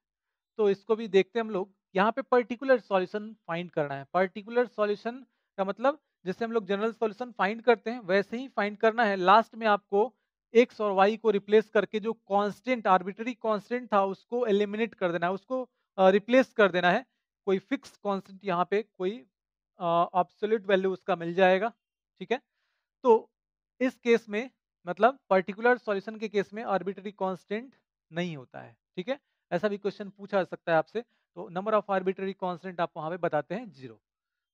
तो इसको भी देखते हैं हम लोग यहाँ पे पर्टिकुलर सॉल्यूशन फाइंड करना है पर्टिकुलर सॉल्यूशन का मतलब जैसे हम लोग जनरल सॉल्यूशन फाइंड करते हैं वैसे ही फाइंड करना है लास्ट में आपको एक्स और वाई को रिप्लेस करके जो कांस्टेंट आर्बिटरी कांस्टेंट था उसको एलिमिनेट कर देना है उसको रिप्लेस कर देना है कोई फिक्स कांस्टेंट यहाँ पे कोई ऑब्सोल्यूट वैल्यू उसका मिल जाएगा ठीक है तो इस केस में मतलब पर्टिकुलर सॉल्यूशन के केस में आर्बिटरी कांस्टेंट नहीं होता है ठीक है ऐसा भी क्वेश्चन पूछा जा सकता है आपसे तो नंबर ऑफ आर्बिटरी कांस्टेंट आप वहां पे बताते हैं जीरो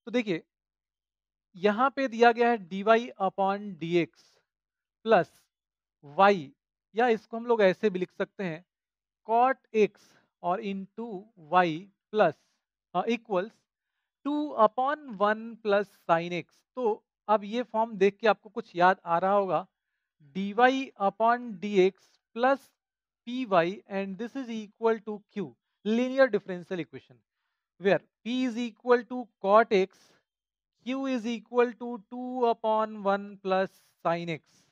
तो देखिए यहाँ पे दिया गया है d Y upon D x plus y या इसको हम लोग ऐसे भी लिख सकते हैं कॉट एक्स और into y plus equals two upon one plus sine x तो अब ये फॉर्म देख के आपको कुछ याद आ रहा होगा d Y upon D x plus p y and this is equal to q linear differential equation where p is equal to cot x q is equal to two upon one plus sine x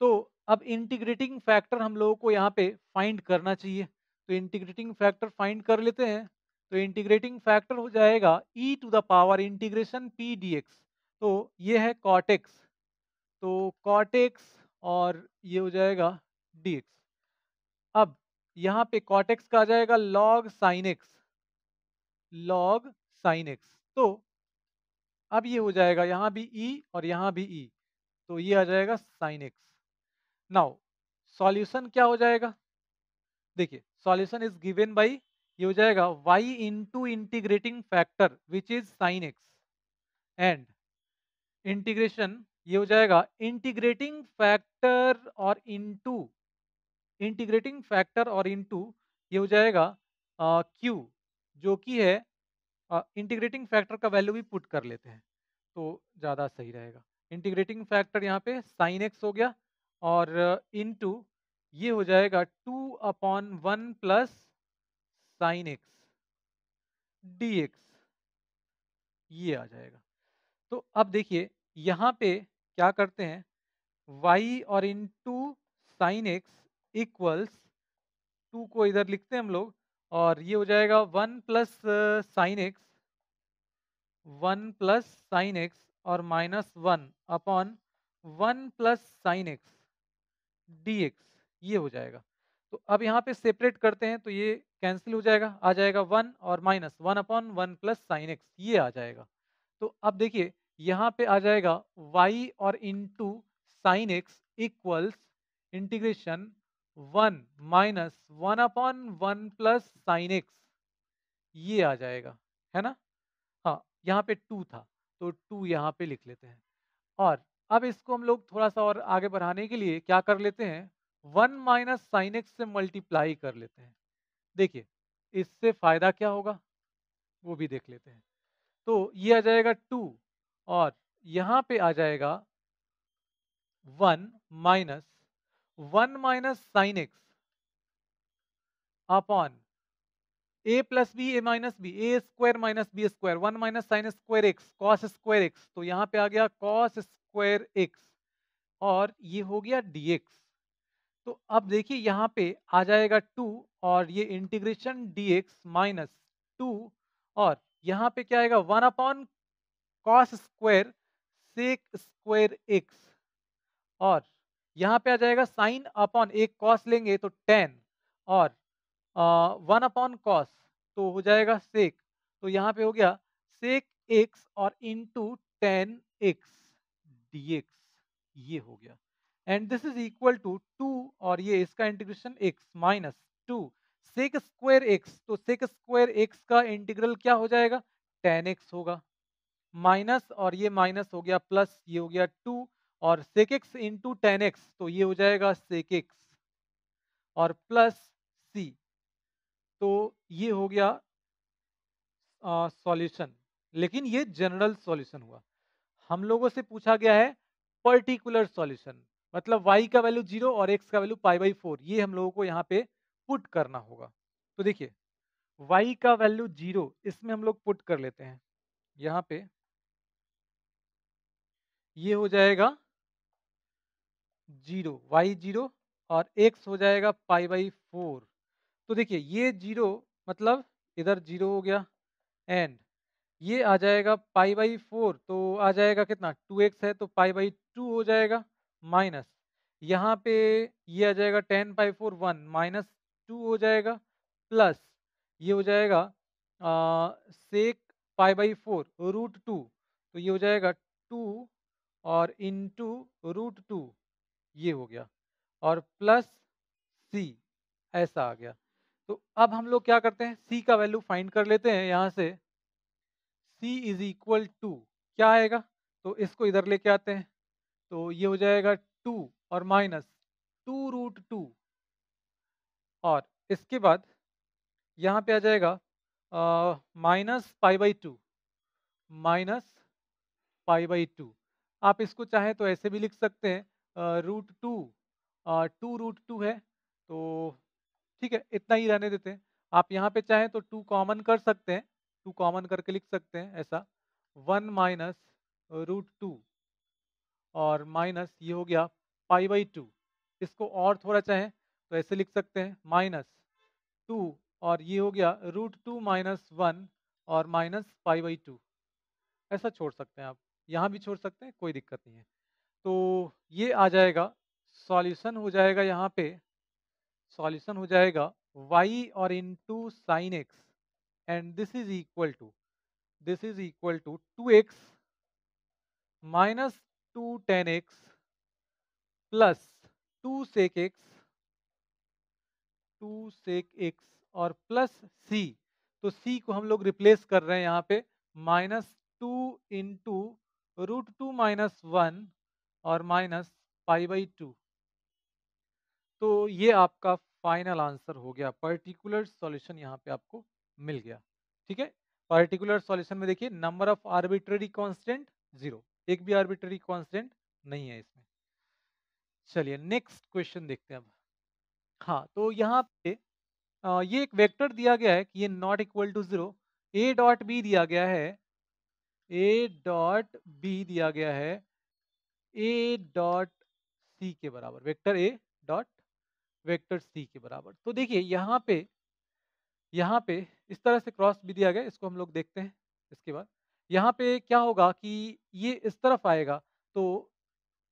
तो अब integrating factor हम लोगों को यहाँ पे find करना चाहिए तो इंटीग्रेटिंग फैक्टर फाइंड कर लेते हैं तो इंटीग्रेटिंग फैक्टर हो जाएगा e to the power integration d x तो ये है कॉट एक्स तो कॉटेक्स और ये हो जाएगा डी अब यहाँ पे कॉटेक्स का आ जाएगा log sine x log sine x तो अब ये हो जाएगा यहाँ भी ई e और यहाँ भी ई e तो ये आ जाएगा साइन एक्स नाउ सॉल्यूशन क्या हो जाएगा देखिए सॉल्यूशन इज गिवेन बाई ये हो जाएगा y into integrating factor which is sine x and integration ये हो जाएगा इंटीग्रेटिंग फैक्टर और इनटू इंटीग्रेटिंग फैक्टर और इनटू ये हो जाएगा क्यू जो कि है इंटीग्रेटिंग फैक्टर का वैल्यू भी पुट कर लेते हैं तो ज़्यादा सही रहेगा इंटीग्रेटिंग फैक्टर यहाँ पे साइन एक्स हो गया और इनटू uh, ये हो जाएगा two upon one plus sine x D x ये आ जाएगा तो अब देखिए यहाँ पे क्या करते हैं वाई और into sine x equals to को इधर लिखते हैं हम लोग और ये हो जाएगा one plus sine x one plus sine x और minus one upon one plus sine x D x ये हो जाएगा तो अब यहाँ पे सेपरेट करते हैं तो ये कैंसिल हो जाएगा आ जाएगा वन और minus one upon one plus sine x ये आ जाएगा तो अब देखिए यहाँ पे आ जाएगा वाई और into sine x equals integration one minus one upon one plus sine x ये आ जाएगा है ना हाँ यहाँ पे टू था तो टू यहाँ पे लिख लेते हैं और अब इसको हम लोग थोड़ा सा और आगे बढ़ाने के लिए क्या कर लेते हैं वन माइनस साइन एक्स से मल्टीप्लाई कर लेते हैं देखिए इससे फायदा क्या होगा वो भी देख लेते हैं तो ये आ जाएगा टू और यहां पे आ जाएगा one minus one minus sine x upon a plus B a minus b a square minus b square one minus sine square x cos square x तो यहां पे आ गया कॉस स्क्वायर एक्स और ये हो गया डी एक्स तो अब देखिए यहां पे आ जाएगा टू और ये integration d x minus two और यहां पे क्या आएगा one upon cos square sec square x और यहाँ पे आ जाएगा साइन अपॉन एक कॉस लेंगे तो टेन और वन अपॉन कॉस तो हो जाएगा सेक तो यहाँ पे हो गया सेक एक्स और into tan x D x ये हो गया and this is equal to two और ये इसका integration x minus two sec square x तो सेक स्क्वायर एक्स का इंटीग्रल क्या हो जाएगा टेन एक्स होगा माइनस और ये माइनस हो गया प्लस ये हो गया टू और sec x into tan x तो ये हो जाएगा सेक एक्स और प्लस सी तो ये हो गया सॉल्यूशन लेकिन ये जनरल सॉल्यूशन हुआ हम लोगों से पूछा गया है पर्टिकुलर सॉल्यूशन मतलब y का वैल्यू जीरो और x का वैल्यू पाई बाई फोर ये हम लोगों को यहाँ पे पुट करना होगा तो देखिए y का वैल्यू जीरो इसमें हम लोग पुट कर लेते हैं यहाँ पे ये हो जाएगा जीरो वाई जीरो और एक्स हो जाएगा पाई बाई फोर तो देखिए ये जीरो मतलब इधर जीरो हो गया एंड ये आ जाएगा पाई बाई फोर तो आ जाएगा कितना टू एक्स है तो पाई बाई टू हो जाएगा माइनस यहाँ पे ये आ जाएगा tan pi four one minus two हो जाएगा प्लस ये हो जाएगा आ, sec pi by four root two तो ये हो जाएगा टू और इन टू रूट टू ये हो गया और प्लस सी ऐसा आ गया तो अब हम लोग क्या करते हैं सी का वैल्यू फाइंड कर लेते हैं यहाँ से सी इज इक्वल टू क्या आएगा तो इसको इधर लेके आते हैं तो ये हो जाएगा टू और माइनस टू रूट टू और इसके बाद यहाँ पे आ जाएगा minus pi by two minus pi by two आप इसको चाहें तो ऐसे भी लिख सकते हैं root two two root two है तो ठीक है इतना ही रहने देते हैं आप यहाँ पे चाहें तो टू कॉमन कर सकते हैं टू कॉमन करके लिख सकते हैं ऐसा वन माइनस रूट टू और माइनस ये हो गया पाई बाई टू इसको और थोड़ा चाहें तो ऐसे लिख सकते हैं माइनस टू और ये हो गया रूट टू माइनस वन और माइनस पाई बाई टू ऐसा छोड़ सकते हैं आप यहाँ भी छोड़ सकते हैं कोई दिक्कत नहीं है तो ये आ जाएगा सॉल्यूशन हो जाएगा यहाँ पे सॉल्यूशन हो जाएगा वाई और into sine x and this is equal to this is equal to two x minus two tan x plus two sec x two sec x और प्लस सी तो सी को हम लोग रिप्लेस कर रहे हैं यहाँ पे minus two into root two minus one और माइनस पाई बाई टू तो ये आपका फाइनल आंसर हो गया पर्टिकुलर सॉल्यूशन यहाँ पे आपको मिल गया ठीक है पर्टिकुलर सॉल्यूशन में देखिए number of arbitrary constant zero एक भी आर्बिट्ररी कांस्टेंट नहीं है इसमें चलिए नेक्स्ट क्वेश्चन देखते हैं अब हाँ तो यहाँ पे आ, ये एक वेक्टर दिया गया है कि ये not equal to zero a dot b दिया गया है ए डॉट बी दिया गया है ए डॉट सी के बराबर vector a dot vector c के बराबर तो देखिए यहाँ पे यहाँ पे इस तरह से क्रॉस भी दिया गया इसको हम लोग देखते हैं इसके बाद यहाँ पे क्या होगा कि ये इस तरफ आएगा तो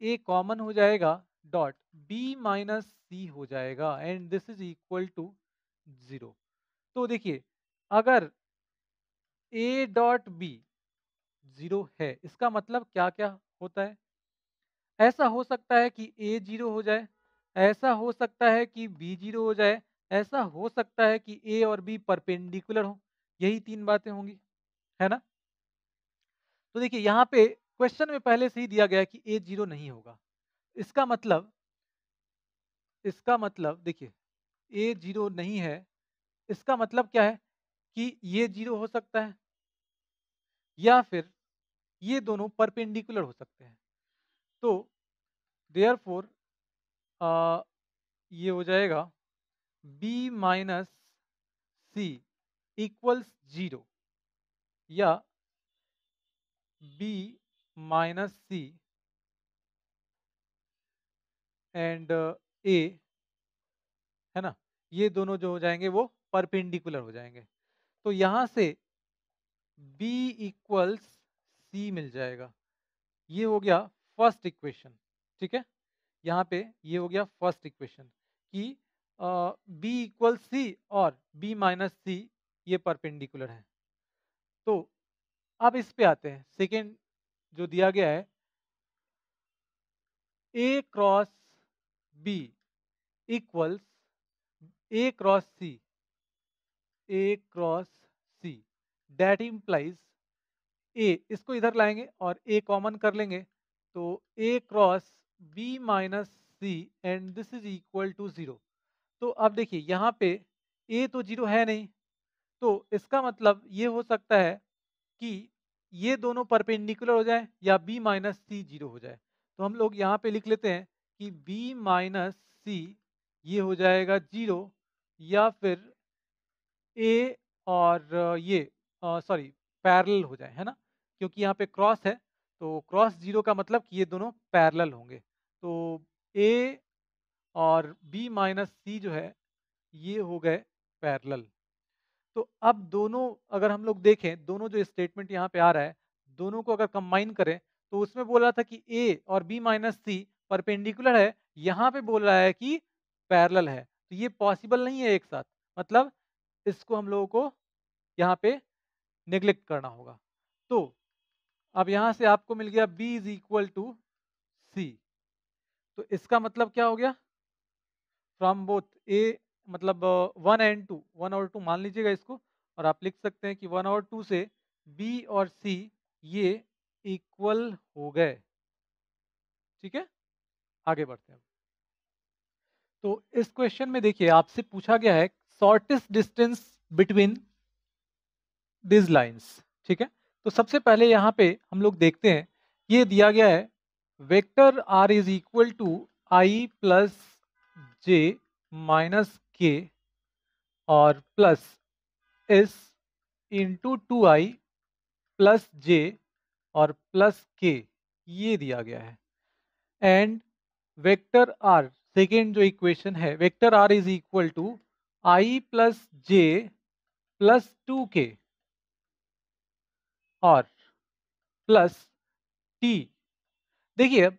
ए कॉमन हो जाएगा डॉट बी माइनस सी हो जाएगा and this is equal to zero तो देखिए अगर ए डॉट बी जीरो है इसका मतलब क्या क्या होता है ऐसा हो सकता है कि ए जीरो हो जाए ऐसा हो सकता है कि बी जीरो हो जाए ऐसा हो सकता है कि ए और बी परपेंडिकुलर हो यही तीन बातें होंगी है ना तो देखिए यहाँ पे क्वेश्चन में पहले से ही दिया गया कि ए जीरो नहीं होगा इसका मतलब इसका मतलब देखिए ए जीरो नहीं है इसका मतलब क्या है कि ये जीरो हो सकता है या फिर ये दोनों परपेंडिकुलर हो सकते हैं तो देयर फोर ये हो जाएगा b minus c equals zero या b minus c and a है ना ये दोनों जो हो जाएंगे वो परपेंडिकुलर हो जाएंगे तो यहाँ से b इक्वल्स सी मिल जाएगा ये हो गया फर्स्ट इक्वेशन ठीक है यहाँ पे ये हो गया फर्स्ट इक्वेशन कि बी इक्वल सी और बी माइनस सी ये परपेंडिकुलर है तो अब इस पे आते हैं सेकेंड जो दिया गया है a cross b equals a cross c a cross c that implies a इसको इधर लाएंगे और ए कॉमन कर लेंगे तो a cross b minus c and this is equal to zero तो अब देखिए यहाँ पे ए तो जीरो है नहीं तो इसका मतलब ये हो सकता है कि ये दोनों परपेंडिकुलर हो जाए या बी माइनस सी जीरो हो जाए तो हम लोग यहाँ पे लिख लेते हैं कि बी माइनस सी ये हो जाएगा जीरो या फिर ए और ये सॉरी पैरल हो जाए है ना क्योंकि यहाँ पे क्रॉस है तो क्रॉस जीरो का मतलब कि ये दोनों पैरल होंगे तो ए और बी माइनस सी जो है ये हो गए पैरल तो अब दोनों अगर हम लोग देखें दोनों जो स्टेटमेंट यहाँ पे आ रहा है दोनों को अगर कंबाइन करें तो उसमें बोल रहा था कि ए और बी माइनस सी परपेंडिकुलर है यहाँ पे बोल रहा है कि पैरल है तो ये पॉसिबल नहीं है एक साथ मतलब इसको हम लोगों को यहाँ पे निग्लेक्ट करना होगा तो अब यहां से आपको मिल गया b is equal to c तो इसका मतलब क्या हो गया फ्रॉम बोथ ए मतलब वन एंड टू वन और टू मान लीजिएगा इसको और आप लिख सकते हैं कि वन और टू से बी और सी ये इक्वल हो गए ठीक है आगे बढ़ते हैं तो इस क्वेश्चन में देखिए आपसे पूछा गया है shortest distance between these lines ठीक है तो सबसे पहले यहाँ पे हम लोग देखते हैं ये दिया गया है vector r is equal to i plus j minus k और plus s into two i plus j और प्लस के ये दिया गया है एंड वेक्टर आर सेकेंड जो इक्वेशन है vector r is equal to i plus j plus two k और plus T देखिए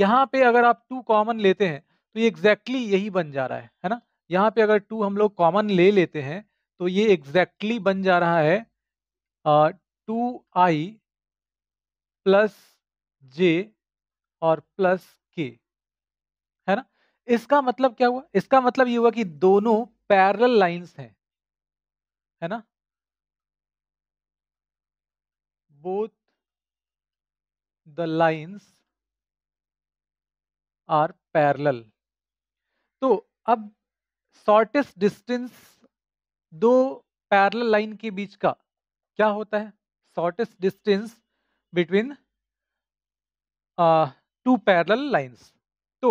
यहाँ पे अगर आप टू कॉमन लेते हैं तो ये एग्जैक्टली exactly यही बन जा रहा है है ना यहाँ पे अगर टू हम लोग कॉमन ले लेते हैं तो ये एग्जैक्टली exactly बन जा रहा है टू आई प्लस जे और प्लस के है ना इसका मतलब क्या हुआ इसका मतलब ये हुआ कि दोनों पैरल लाइंस हैं है ना both the lines are parallel तो अब शॉर्टेस्ट डिस्टेंस दो पैरेलल लाइन के बीच का क्या होता है shortest distance between two parallel lines तो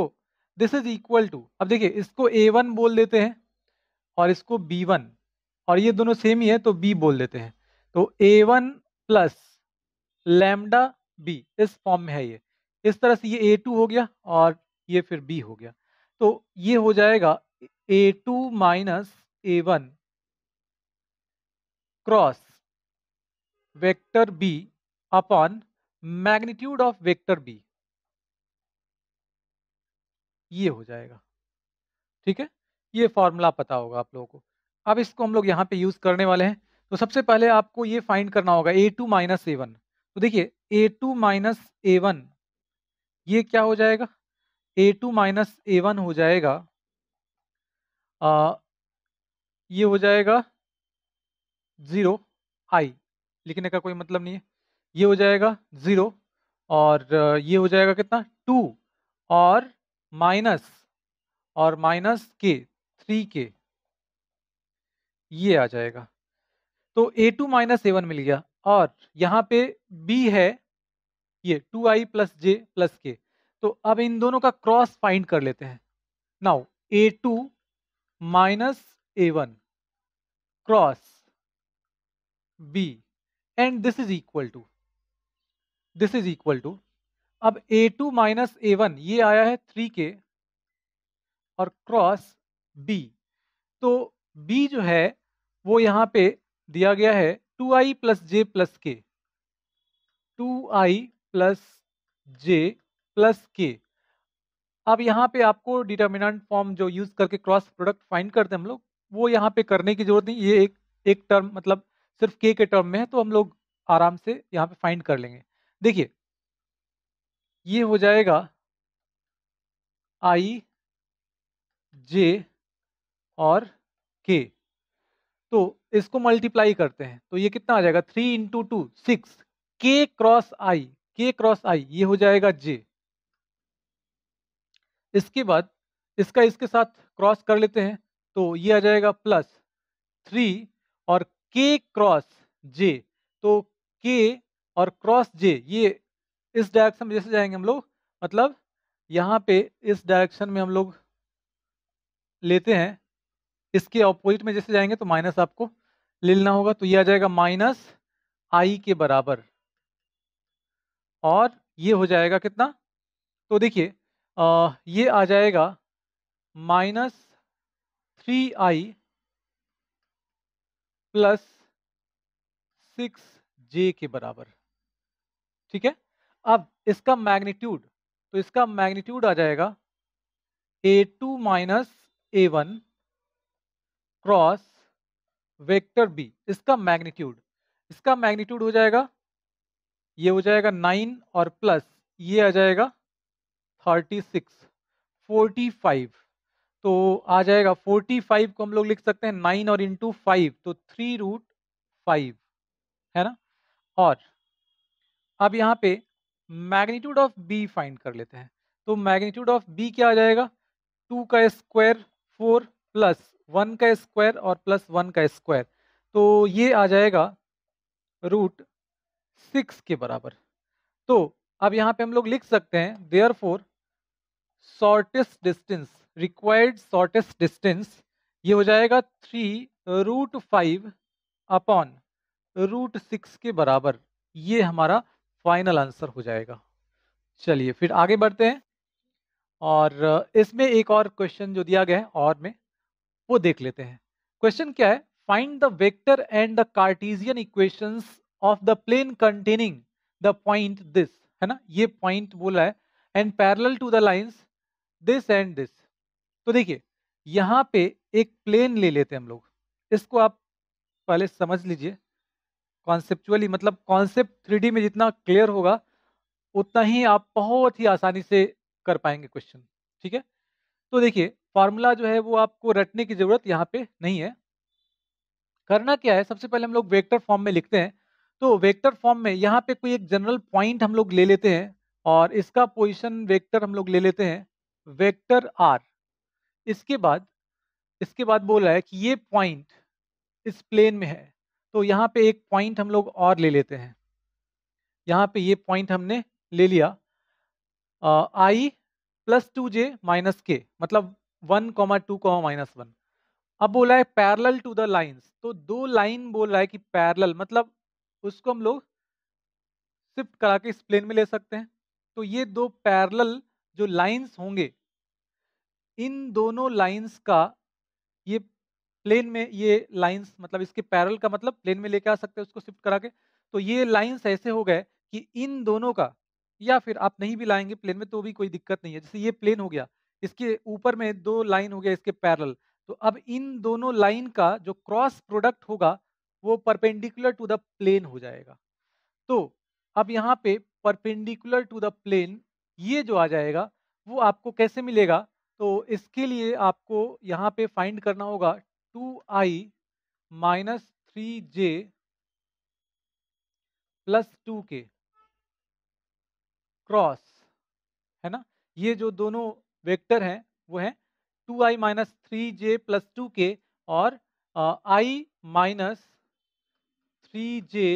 दिस इज इक्वल टू अब देखिए इसको ए वन बोल देते हैं और इसको बी वन और ये दोनों सेम ही है तो बी बोल देते हैं तो a one plus lambda b इस फॉर्म में है ये इस तरह से ये ए टू हो गया और ये फिर बी हो गया तो ये हो जाएगा a two minus a one cross vector b upon magnitude of vector b ये हो जाएगा ठीक है ये फॉर्मूला पता होगा आप लोगों को अब इसको हम लोग यहां पे यूज करने वाले हैं तो सबसे पहले आपको ये फाइंड करना होगा a two minus a one तो देखिए a two minus a one ये क्या हो जाएगा a two minus a one हो जाएगा आ, ये हो जाएगा ज़ीरो आई लिखने का कोई मतलब नहीं है ये हो जाएगा ज़ीरो और ये हो जाएगा कितना टू और माइनस और माइनस के थ्री के ये आ जाएगा तो a two minus a one मिल गया और यहाँ पे b है ये two i plus j plus k तो अब इन दोनों का क्रॉस फाइंड कर लेते हैं now a two minus a one cross b and this is equal to this is equal to अब a two minus a one ये आया है थ्री के और क्रॉस बी तो बी जो है वो यहाँ पे दिया गया है two i plus j plus k two i plus j plus k अब यहाँ पे आपको डिटर्मिनेंट फॉर्म जो यूज करके क्रॉस प्रोडक्ट फाइंड करते हैं हम लोग वो यहाँ पे करने की जरूरत नहीं ये एक एक टर्म मतलब सिर्फ के के टर्म में है तो हम लोग आराम से यहाँ पे फाइंड कर लेंगे देखिए ये हो जाएगा आई जे और के तो इसको मल्टीप्लाई करते हैं तो ये कितना आ जाएगा three into two six k cross i k cross आई ये हो जाएगा जे इसके बाद इसका इसके साथ क्रॉस कर लेते हैं तो ये आ जाएगा प्लस थ्री और के क्रॉस जे तो के और क्रॉस जे ये इस डायरेक्शन में जैसे जाएंगे हम लोग मतलब यहाँ पे इस डायरेक्शन में हम लोग लेते हैं इसके ऑपोजिट में जैसे जाएंगे तो माइनस आपको ले लेना होगा तो ये आ जाएगा माइनस आई के बराबर और ये हो जाएगा कितना तो देखिए ये आ जाएगा minus three i plus six j के बराबर ठीक है अब इसका मैग्नीट्यूड तो इसका मैग्नीट्यूड आ जाएगा a two minus a one cross vector b इसका मैग्नीट्यूड इसका मैग्नीट्यूड हो जाएगा ये हो जाएगा नाइन और प्लस ये आ जाएगा थर्टी सिक्स फोर्टी फाइव तो आ जाएगा फोर्टी फाइव को हम लोग लिख सकते हैं नाइन और इंटू फाइव तो थ्री रूट फाइव है ना और अब यहाँ पे मैग्नीट्यूड ऑफ बी फाइंड कर लेते हैं तो मैग्नीट्यूड ऑफ बी क्या आ जाएगा टू का स्क्वायर फोर प्लस वन का स्क्वायर और प्लस वन का स्क्वायर तो ये आ जाएगा रूट सिक्स के बराबर तो अब यहाँ पे हम लोग लिख सकते हैं therefore shortest distance required shortest distance ये हो जाएगा three root five upon root six के बराबर ये हमारा फाइनल आंसर हो जाएगा चलिए फिर आगे बढ़ते हैं और इसमें एक और क्वेश्चन जो दिया गया है और में वो देख लेते हैं क्वेश्चन क्या है find the vector and the Cartesian equations of the plane containing the point this है ना ये पॉइंट बोला है and parallel to the lines this and this तो देखिए यहाँ पे एक प्लेन ले लेते हैं हम लोग इसको आप पहले समझ लीजिए कॉन्सेप्चुअली मतलब कॉन्सेप्ट थ्री में जितना क्लियर होगा उतना ही आप बहुत ही आसानी से कर पाएंगे क्वेश्चन ठीक है तो देखिए फार्मूला जो है वो आपको रटने की जरूरत यहाँ पे नहीं है करना क्या है सबसे पहले हम लोग वेक्टर फॉर्म में लिखते हैं तो वेक्टर फॉर्म में यहाँ पे कोई एक जनरल पॉइंट हम लोग ले लेते हैं और इसका पोजिशन वेक्टर हम लोग ले लेते हैं वेक्टर आर इसके बाद इसके बाद बोल रहा है कि ये पॉइंट इस प्लेन में है तो यहाँ पे एक पॉइंट हम लोग और ले लेते हैं यहाँ पे ये पॉइंट हमने ले लिया i plus two j minus k मतलब one comma two comma minus one अब बोला है पैरल टू द लाइन्स तो दो लाइन बोल रहा है कि पैरल मतलब उसको हम लोग शिफ्ट करा के इस प्लेन में ले सकते हैं तो ये दो पैरल जो लाइन्स होंगे इन दोनों लाइन्स का ये प्लेन में ये लाइन्स मतलब इसके पैरल का मतलब प्लेन में लेके आ सकते हैं उसको शिफ्ट करा के तो ये लाइन्स ऐसे हो गए कि इन दोनों का या फिर आप नहीं भी लाएंगे प्लेन में तो भी कोई दिक्कत नहीं है जैसे ये प्लेन हो गया इसके ऊपर में दो लाइन हो गया इसके पैरल तो अब इन दोनों लाइन का जो क्रॉस प्रोडक्ट होगा वो परपेंडिकुलर टू द प्लेन हो जाएगा तो अब यहाँ पे परपेंडिकुलर टू द प्लेन ये जो आ जाएगा वो आपको कैसे मिलेगा तो इसके लिए आपको यहाँ पे फाइंड करना होगा two i minus three j plus two k cross है ना ये जो दोनों वेक्टर हैं वो हैं two i minus three j plus two k और आई माइनस थ्री जे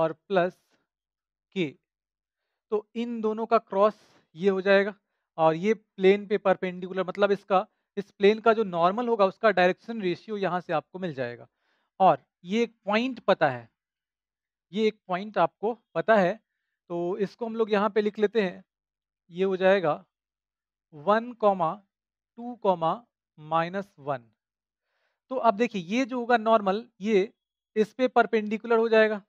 और प्लस के तो इन दोनों का क्रॉस ये हो जाएगा और ये प्लेन पे परपेंडिकुलर मतलब इसका इस प्लेन का जो नॉर्मल होगा उसका डायरेक्शन रेशियो यहाँ से आपको मिल जाएगा और ये एक पॉइंट पता है ये एक पॉइंट आपको पता है तो इसको हम लोग यहाँ पे लिख लेते हैं ये हो जाएगा one comma two comma minus one तो अब देखिए ये जो होगा नॉर्मल ये इस पे परपेंडिकुलर हो जाएगा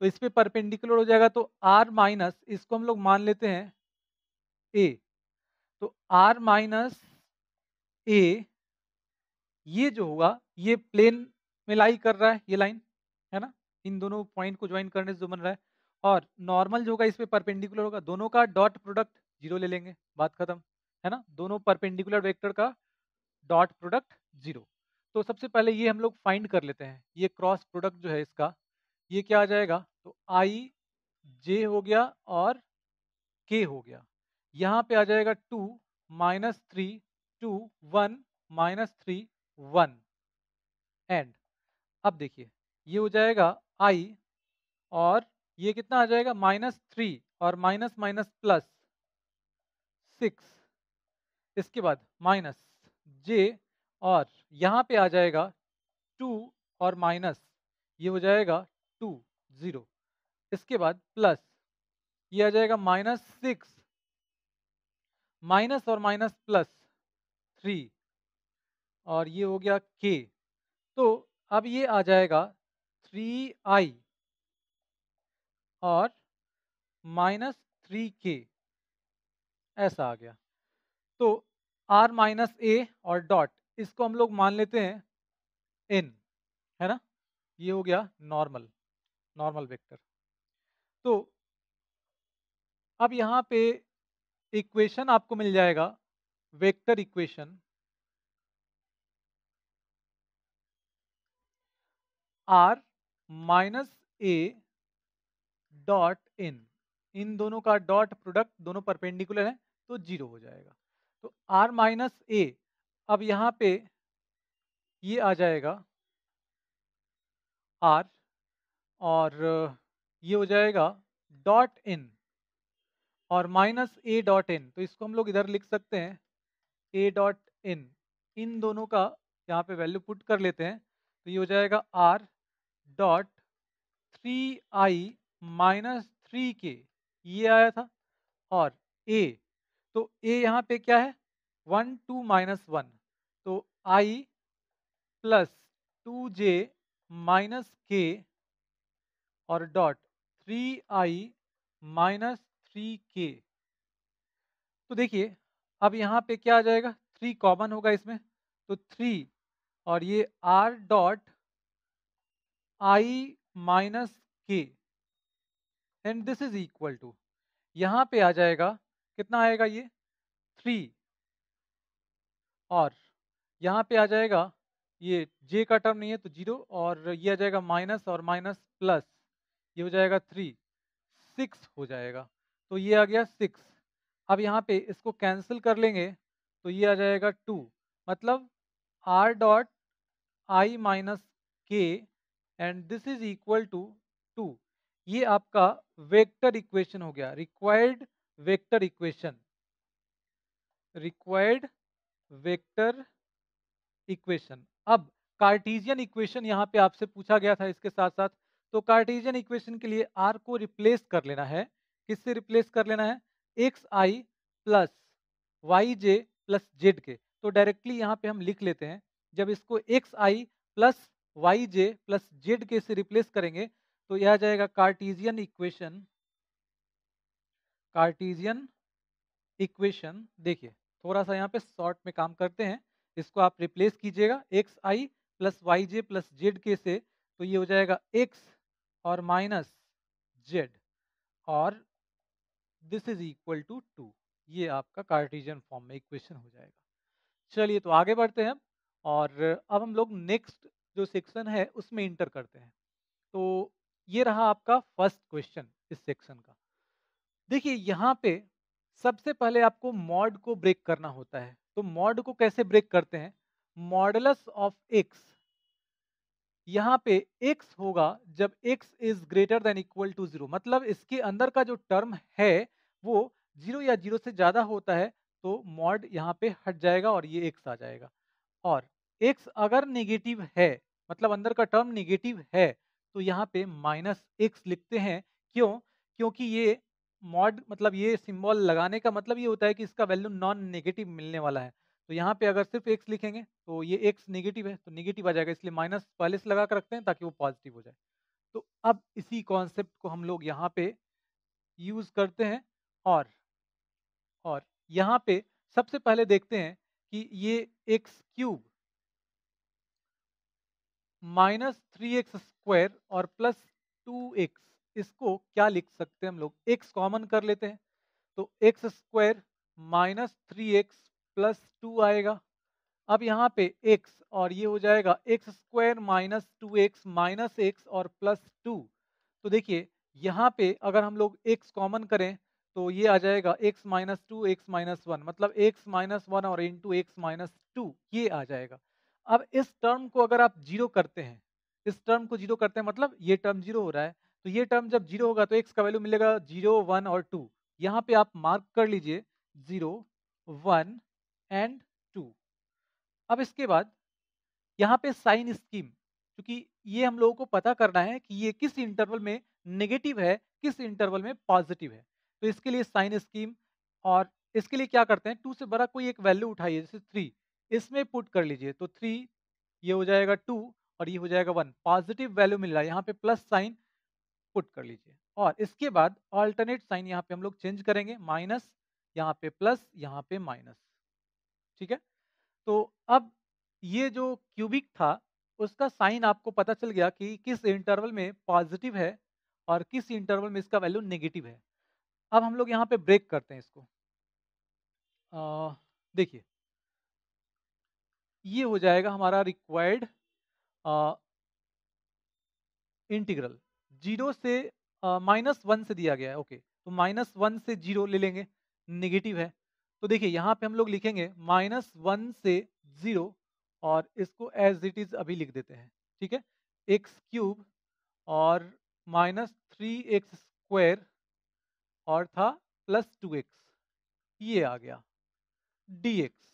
तो इस पे परपेंडिकुलर हो जाएगा तो आर माइनस इसको हम लोग मान लेते हैं ए तो आर माइनस ए ये जो होगा ये प्लेन में लाई कर रहा है ये लाइन है ना इन दोनों पॉइंट को ज्वाइन करने से जो बन रहा है और नॉर्मल जो होगा इस पे परपेंडिकुलर होगा दोनों का डॉट प्रोडक्ट जीरो ले लेंगे बात खत्म है ना दोनों परपेंडिकुलर वेक्टर का डॉट प्रोडक्ट जीरो तो सबसे पहले ये हम लोग फाइंड कर लेते हैं ये क्रॉस प्रोडक्ट जो है इसका ये क्या आ जाएगा तो आई जे हो गया और के हो गया यहाँ पे आ जाएगा two minus three two one minus three one and अब देखिए ये हो जाएगा आई और ये कितना आ जाएगा माइनस थ्री और माइनस माइनस प्लस सिक्स इसके बाद माइनस जे और यहाँ पे आ जाएगा टू और माइनस ये हो जाएगा टू ज़ीरो इसके बाद प्लस ये आ जाएगा माइनस सिक्स माइनस और माइनस प्लस थ्री और ये हो गया के तो अब ये आ जाएगा थ्री आई और माइनस थ्री के ऐसा आ गया तो आर माइनस ए और डॉट इसको हम लोग मान लेते हैं एन है ना ये हो गया नॉर्मल नॉर्मल वेक्टर तो अब यहाँ पे इक्वेशन आपको मिल जाएगा vector equation r minus a dot n इन दोनों का डॉट प्रोडक्ट दोनों परपेंडिकुलर है तो जीरो हो जाएगा तो आर माइनस ए अब यहाँ पे ये आ जाएगा आर और ये हो जाएगा डॉट इन और माइनस ए डॉट इन तो इसको हम लोग इधर लिख सकते हैं ए डॉट इन इन दोनों का यहाँ पे वैल्यू पुट कर लेते हैं तो ये हो जाएगा r dot three i minus three k ये आया था और ए तो ए यहाँ पे क्या है वन टू माइनस वन तो i plus two j minus k और dot three i minus three k तो देखिए अब यहाँ पे क्या आ जाएगा थ्री कॉमन होगा इसमें तो थ्री और ये r dot i minus k and this is equal to यहाँ पे आ जाएगा कितना आएगा ये थ्री और यहाँ पे आ जाएगा ये जे का टर्म नहीं है तो जीरो और ये आ जाएगा माइनस और माइनस प्लस ये हो जाएगा थ्री सिक्स हो जाएगा तो ये आ गया सिक्स अब यहाँ पे इसको कैंसिल कर लेंगे तो ये आ जाएगा टू मतलब r dot i minus k and this is equal to two ये आपका वेक्टर इक्वेशन हो गया required vector equation required vector equation अब कार्टीजियन इक्वेशन यहां पे आपसे पूछा गया था इसके साथ साथ तो कार्टीजियन इक्वेशन के लिए आर को रिप्लेस कर लेना है किससे रिप्लेस कर लेना है x i plus y j plus z k तो डायरेक्टली यहां पे हम लिख लेते हैं जब इसको x i plus y j plus z k से रिप्लेस करेंगे तो यह आ जाएगा कार्टीजियन इक्वेशन कार्टीजियन इक्वेशन देखिए थोड़ा सा यहाँ पे शॉर्ट में काम करते हैं इसको आप रिप्लेस कीजिएगा x i plus y j plus z k से तो ये हो जाएगा एक्स और माइनस जेड और this is equal to two ये आपका कार्टीजियन फॉर्म में इक्वेशन हो जाएगा चलिए तो आगे बढ़ते हैं और अब हम लोग नेक्स्ट जो सेक्शन है उसमें इंटर करते हैं तो ये रहा आपका फर्स्ट क्वेश्चन इस सेक्शन का देखिए यहाँ पे सबसे पहले आपको मॉड को ब्रेक करना होता है तो मॉड को कैसे ब्रेक करते हैं मॉडलस ऑफ एक्स यहाँ पे x होगा जब x is greater than equal to zero मतलब इसके अंदर का जो टर्म है वो जीरो या जीरो से ज़्यादा होता है तो मॉड यहाँ पे हट जाएगा और ये x आ जाएगा और x अगर नेगेटिव है मतलब अंदर का टर्म नेगेटिव है तो यहाँ पे माइनस एक्स लिखते हैं क्यों क्योंकि ये मॉड मतलब ये सिंबल लगाने का मतलब ये होता है कि इसका वैल्यू नॉन नेगेटिव मिलने वाला है तो यहाँ पे अगर सिर्फ एक्स लिखेंगे तो ये एक्स नेगेटिव है तो नेगेटिव आ जाएगा इसलिए माइनस पहले से लगा कर रखते हैं ताकि वो पॉजिटिव हो जाए तो अब इसी कॉन्सेप्ट को हम लोग यहाँ पे यूज़ करते हैं और और यहाँ पे सबसे पहले देखते हैं कि ये x cube minus three x square और प्लस टू एक्स इसको क्या लिख सकते हैं हम लोग एक्स कॉमन कर लेते हैं तो x square minus three x plus two आएगा अब यहाँ पे x और ये हो जाएगा x square minus two x minus x और प्लस टू तो देखिए यहाँ पे अगर हम लोग x कॉमन करें तो ये आ जाएगा x minus two x minus one मतलब x माइनस वन और इंटू एक्स माइनस टू ये आ जाएगा अब इस टर्म को अगर आप जीरो करते हैं इस टर्म को जीरो करते हैं मतलब ये टर्म जीरो हो रहा है तो ये टर्म जब जीरो होगा तो एक्स का वैल्यू मिलेगा जीरो वन और टू यहाँ पे आप मार्क कर लीजिए जीरो वन एंड टू अब इसके बाद यहाँ पे साइन स्कीम क्योंकि ये हम लोगों को पता करना है कि ये किस इंटरवल में नेगेटिव है किस इंटरवल में पॉजिटिव है तो इसके लिए साइन स्कीम और इसके लिए क्या करते हैं टू से बड़ा कोई एक वैल्यू उठाइए जैसे थ्री इसमें पुट कर लीजिए तो थ्री ये हो जाएगा टू और ये हो जाएगा वन पॉजिटिव वैल्यू मिल रहा है यहाँ पे प्लस साइन पुट कर लीजिए और इसके बाद ऑल्टरनेट साइन यहाँ पे हम लोग चेंज करेंगे माइनस यहाँ पे प्लस यहाँ पे माइनस ठीक है तो अब ये जो क्यूबिक था उसका साइन आपको पता चल गया कि किस इंटरवल में पॉजिटिव है और किस इंटरवल में इसका वैल्यू नेगेटिव है अब हम लोग यहाँ पे ब्रेक करते हैं इसको देखिए ये हो जाएगा हमारा रिक्वायर्ड इंटीग्रल जीरो से माइनस वन से दिया गया है ओके तो माइनस वन से जीरो ले लेंगे निगेटिव है तो देखिए यहाँ पे हम लोग लिखेंगे माइनस वन से जीरो और इसको एज इट इज अभी लिख देते हैं ठीक है एक्स क्यूब और माइनस थ्री एक्स स्क्वायर और था प्लस टू एक्स ये आ गया डी एक्स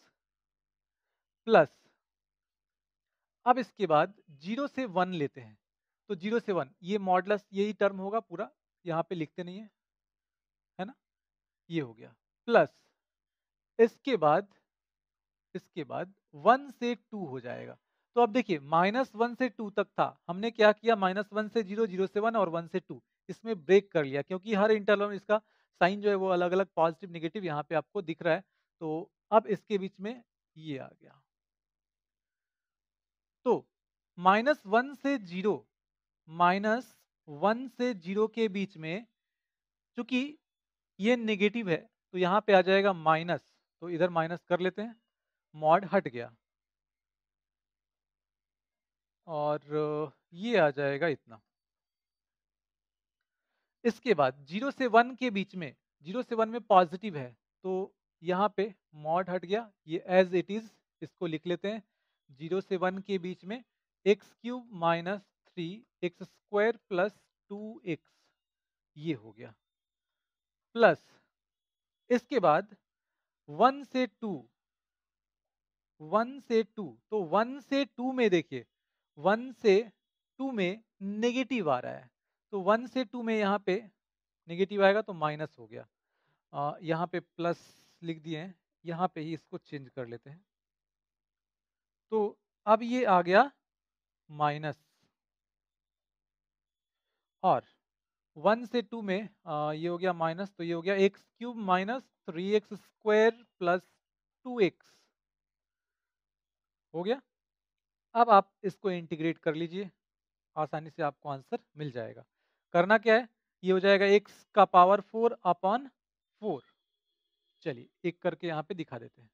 प्लस अब इसके बाद जीरो से वन लेते हैं तो जीरो से वन ये मॉडलस यही टर्म होगा पूरा यहाँ पे लिखते नहीं है है ना ये हो गया प्लस इसके बाद इसके बाद वन से टू हो जाएगा तो अब देखिए माइनस वन से टू तक था हमने क्या किया माइनस वन से जीरो जीरो से वन और वन से टू इसमें ब्रेक कर लिया क्योंकि हर इंटरवल में इसका साइन जो है वो अलग अलग पॉजिटिव निगेटिव यहाँ पे आपको दिख रहा है तो अब इसके बीच में ये आ गया तो माइनस वन से जीरो माइनस वन से जीरो के बीच में चूंकि ये नेगेटिव है तो यहाँ पे आ जाएगा माइनस तो इधर माइनस कर लेते हैं मॉड हट गया और ये आ जाएगा इतना इसके बाद जीरो से वन के बीच में जीरो से वन में पॉजिटिव है तो यहाँ पे मॉड हट गया ये एज इट इज इसको लिख लेते हैं जीरो से वन के बीच में x cube minus three x square plus two x ये हो गया प्लस इसके बाद वन से टू वन से टू तो वन से टू में देखिए वन से टू में नेगेटिव आ रहा है तो वन से टू में यहाँ पे नेगेटिव आएगा तो माइनस हो गया आ, यहाँ पे प्लस लिख दिए हैं यहाँ पे ही इसको चेंज कर लेते हैं तो अब ये आ गया माइनस और वन से टू में आ, ये हो गया माइनस तो ये हो गया x cube minus three x square plus two x हो गया अब आप इसको इंटीग्रेट कर लीजिए आसानी से आपको आंसर मिल जाएगा करना क्या है ये हो जाएगा एक्स का पावर फोर अपॉन फोर चलिए एक करके यहाँ पे दिखा देते हैं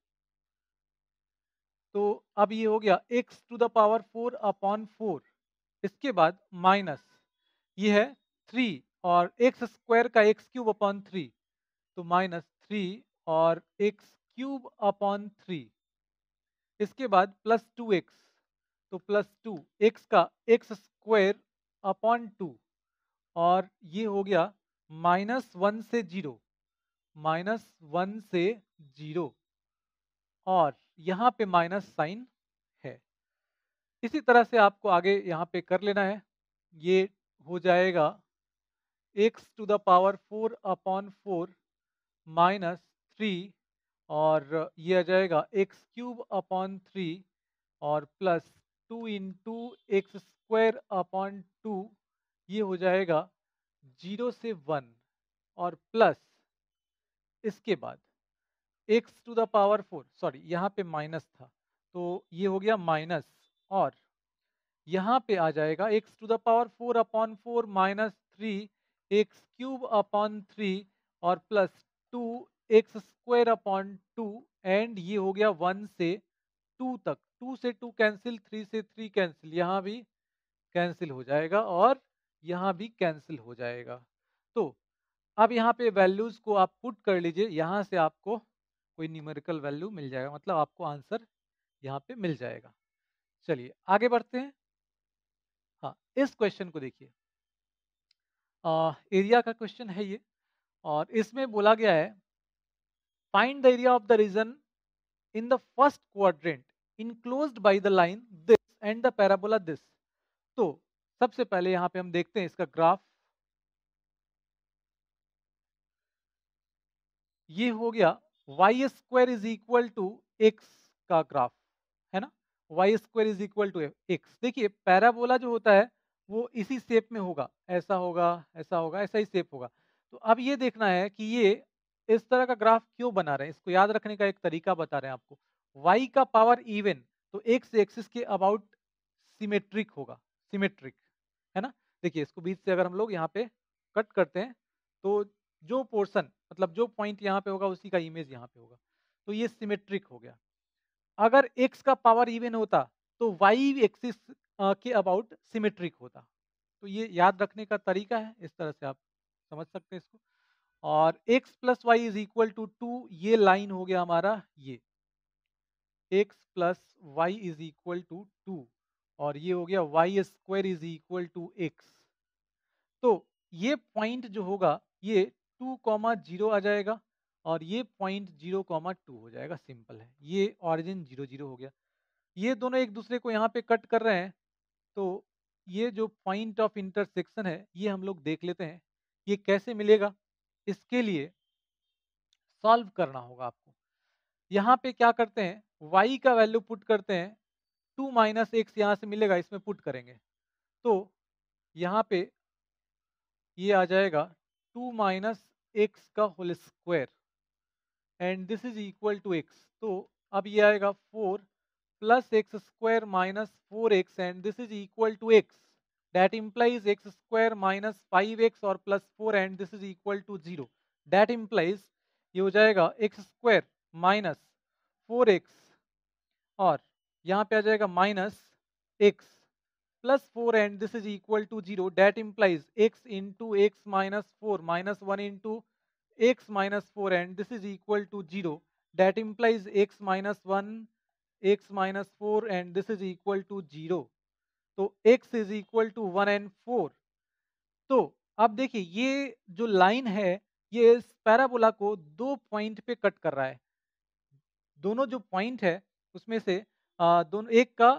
तो अब ये हो गया x to the power four upon four इसके बाद माइनस ये है थ्री और एक्स स्क्वायर का एक्स क्यूब अपॉन थ्री तो माइनस थ्री और एक्स क्यूब अपॉन थ्री इसके बाद प्लस टू एक्स तो प्लस टू एक्स का एक्स स्क्वायर अपॉन टू और ये हो गया माइनस वन से जीरो माइनस वन से जीरो और यहाँ पे माइनस साइन है इसी तरह से आपको आगे यहाँ पे कर लेना है ये हो जाएगा x to the power four upon four minus three और ये आ जाएगा एक्स क्यूब अपॉन थ्री और plus two into x square upon two ये हो जाएगा जीरो से वन और प्लस इसके बाद x to the power four sorry यहाँ पे माइनस था तो ये हो गया माइनस और यहाँ पे आ जाएगा x to the power four upon four minus three x cube upon three और plus two x square upon two and ये हो गया वन से टू तक टू से टू कैंसिल थ्री से थ्री कैंसिल यहाँ भी कैंसिल हो जाएगा और यहाँ भी कैंसिल हो जाएगा तो अब यहाँ पे वैल्यूज को आप पुट कर लीजिए यहाँ से आपको कोई न्यूमेरिकल वैल्यू मिल जाएगा मतलब आपको आंसर यहाँ पे मिल जाएगा चलिए आगे बढ़ते हैं हाँ इस क्वेश्चन को देखिए एरिया का क्वेश्चन है ये और इसमें बोला गया है find the area of the region in the first quadrant enclose by the line this and the parabola this तो सबसे पहले यहाँ पे हम देखते हैं इसका ग्राफ ये हो गया y square is equal to x का graph y square is equal to x देखिए पैराबोला जो होता है वो इसी शेप में होगा ऐसा होगा ऐसा होगा ऐसा ही शेप होगा तो अब ये देखना है कि ये इस तरह का ग्राफ क्यों बना रहे हैं इसको याद रखने का एक तरीका बता रहे हैं आपको वाई का पावर इवन तो एक्स एक्सिस के अबाउट सिमेट्रिक होगा सिमेट्रिक है ना देखिए इसको बीच से अगर हम लोग यहाँ पे कट करते हैं तो जो पोर्शन मतलब जो पॉइंट यहाँ पे होगा उसी का इमेज यहाँ पे होगा तो ये सिमेट्रिक हो गया अगर x का पावर इवन होता तो y एक्सिस के अबाउट सिमेट्रिक होता तो ये याद रखने का तरीका है इस तरह से आप समझ सकते हैं इसको और x plus y is equal to two ये लाइन हो गया हमारा ये x plus y is equal to two और ये हो गया y square is equal to x तो ये पॉइंट जो होगा ये टू कॉमा जीरो आ जाएगा और ये पॉइंट जीरो कॉमा टू हो जाएगा सिंपल है ये ऑरिजिन जीरो जीरो हो गया ये दोनों एक दूसरे को यहाँ पे कट कर रहे हैं तो ये जो पॉइंट ऑफ इंटरसेक्शन है ये हम लोग देख लेते हैं ये कैसे मिलेगा इसके लिए सॉल्व करना होगा आपको यहाँ पे क्या करते हैं वाई का वैल्यू पुट करते हैं टू माइनस एक्स यहाँ से मिलेगा इसमें पुट करेंगे तो यहाँ पे ये आ जाएगा टू माइनस एक्स का whole square and this is equal to x तो अब ये आएगा four plus x square minus four x and this is equal to x that implies x square minus 5x और plus 4 and this is equal to 0 that implies ये हो जाएगा x square minus 4x और यहाँ पे आ जाएगा minus x plus 4 and this is equal to 0 that implies x into x minus 4 minus 1 into x minus 4n this is equal to 0 that implies x minus 1 x minus 4 and this is equal to 0 तो x is equal to one and four तो अब देखिए ये जो line है ये इस parabola को दो पॉइंट पे कट कर रहा है दोनों जो पॉइंट है उसमें से दोनों एक का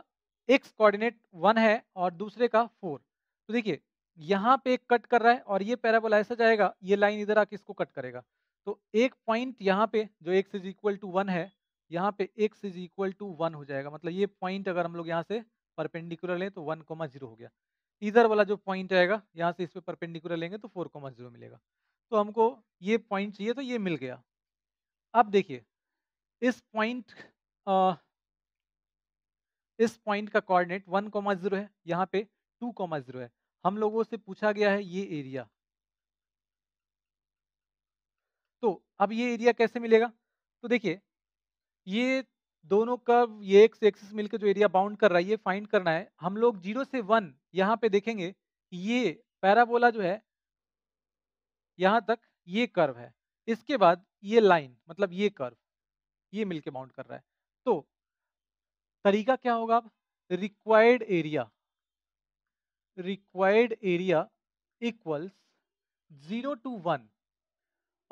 x कोऑर्डिनेट वन है और दूसरे का फोर तो देखिए यहाँ पे एक कट कर रहा है और ये पैराबोला ऐसा जाएगा ये लाइन इधर आके इसको कट करेगा तो एक पॉइंट यहाँ पे जो x is equal to one है यहाँ पे x is equal to one हो जाएगा मतलब ये पॉइंट अगर हम लोग यहाँ से परपेंडिकुलर लें तो वन कोमा जीरो हो गया इधर वाला जो पॉइंट आएगा यहाँ से इस पर परपेंडिकुलर लेंगे तो फोर कोमा जीरो मिलेगा तो हमको ये पॉइंट चाहिए तो ये मिल गया अब देखिए इस पॉइंट इस पॉइंट का कॉर्डिनेट वन कोमा जीरो है यहाँ पे टू कोमा जीरो है हम लोगों से पूछा गया है ये एरिया तो अब ये एरिया कैसे मिलेगा तो देखिए ये दोनों कर्व ये से एक्सिस मिलकर जो एरिया बाउंड कर रहा है ये फाइंड करना है हम लोग जीरो से वन यहाँ पे देखेंगे ये पैराबोला जो है यहाँ तक ये कर्व है इसके बाद ये लाइन मतलब ये कर्व ये मिलके बाउंड कर रहा है तो तरीका क्या होगा अब required area required area equals zero to one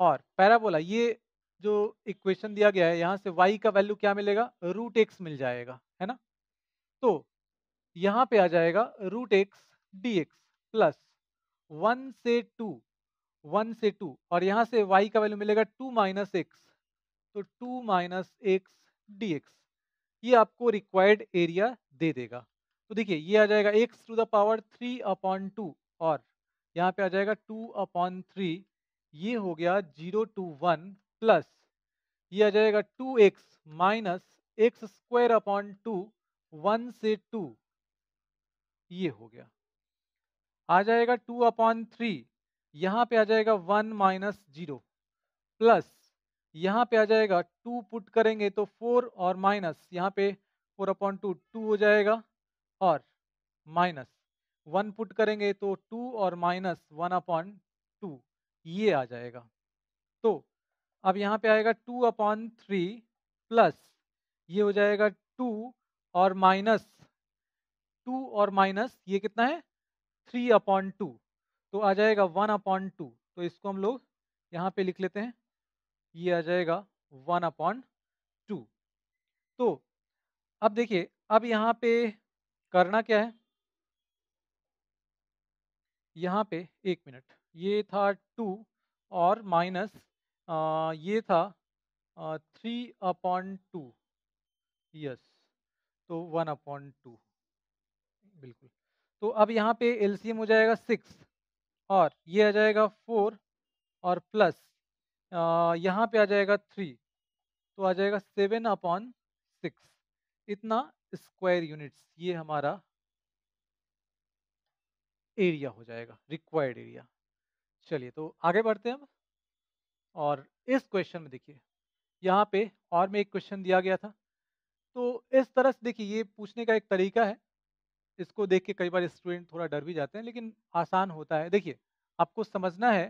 और पैराबोला ये जो इक्वेशन दिया गया है यहाँ से y का वैल्यू क्या मिलेगा रूट एक्स मिल जाएगा है ना तो यहाँ पे आ जाएगा root x D x plus one से टू वन से टू और यहाँ से y का वैल्यू मिलेगा टू माइनस एक्स तो two minus x D x ये आपको रिक्वायर्ड एरिया दे देगा तो देखिए ये आ जाएगा x to the power three upon two और यहाँ पे आ जाएगा टू अपॉन थ्री ये हो गया जीरो टू वन प्लस ये आ जाएगा two x minus x square upon two one से टू ये हो गया आ जाएगा टू अपॉन थ्री यहाँ पे आ जाएगा वन माइनस जीरो प्लस यहाँ पे आ जाएगा टू पुट करेंगे तो फोर और माइनस यहाँ पे फोर अपॉन टू टू हो जाएगा और माइनस वन पुट करेंगे तो टू और माइनस वन अपॉन टू ये आ जाएगा तो अब यहाँ पे आएगा टू अपॉन थ्री प्लस ये हो जाएगा टू और माइनस टू और माइनस ये कितना है थ्री अपॉन टू तो आ जाएगा वन अपॉन टू तो इसको हम लोग यहाँ पे लिख लेते हैं ये आ जाएगा वन अपॉन टू तो अब देखिए अब यहाँ पे करना क्या है यहाँ पे एक मिनट ये था टू और माइनस ये था थ्री अपॉन टू यस तो वन अपॉन टू बिल्कुल तो अब यहाँ पे एलसीएम हो जाएगा सिक्स और ये आ जाएगा फोर और प्लस यहाँ पे आ जाएगा थ्री तो आ जाएगा सेवन अपॉन सिक्स इतना स्क्वायर यूनिट्स ये हमारा एरिया हो जाएगा रिक्वायर्ड एरिया चलिए तो आगे बढ़ते हैं हम और इस क्वेश्चन में देखिए यहाँ पे और में एक क्वेश्चन दिया गया था तो इस तरह से देखिए ये पूछने का एक तरीका है इसको देख के कई बार स्टूडेंट थोड़ा डर भी जाते हैं लेकिन आसान होता है देखिए आपको समझना है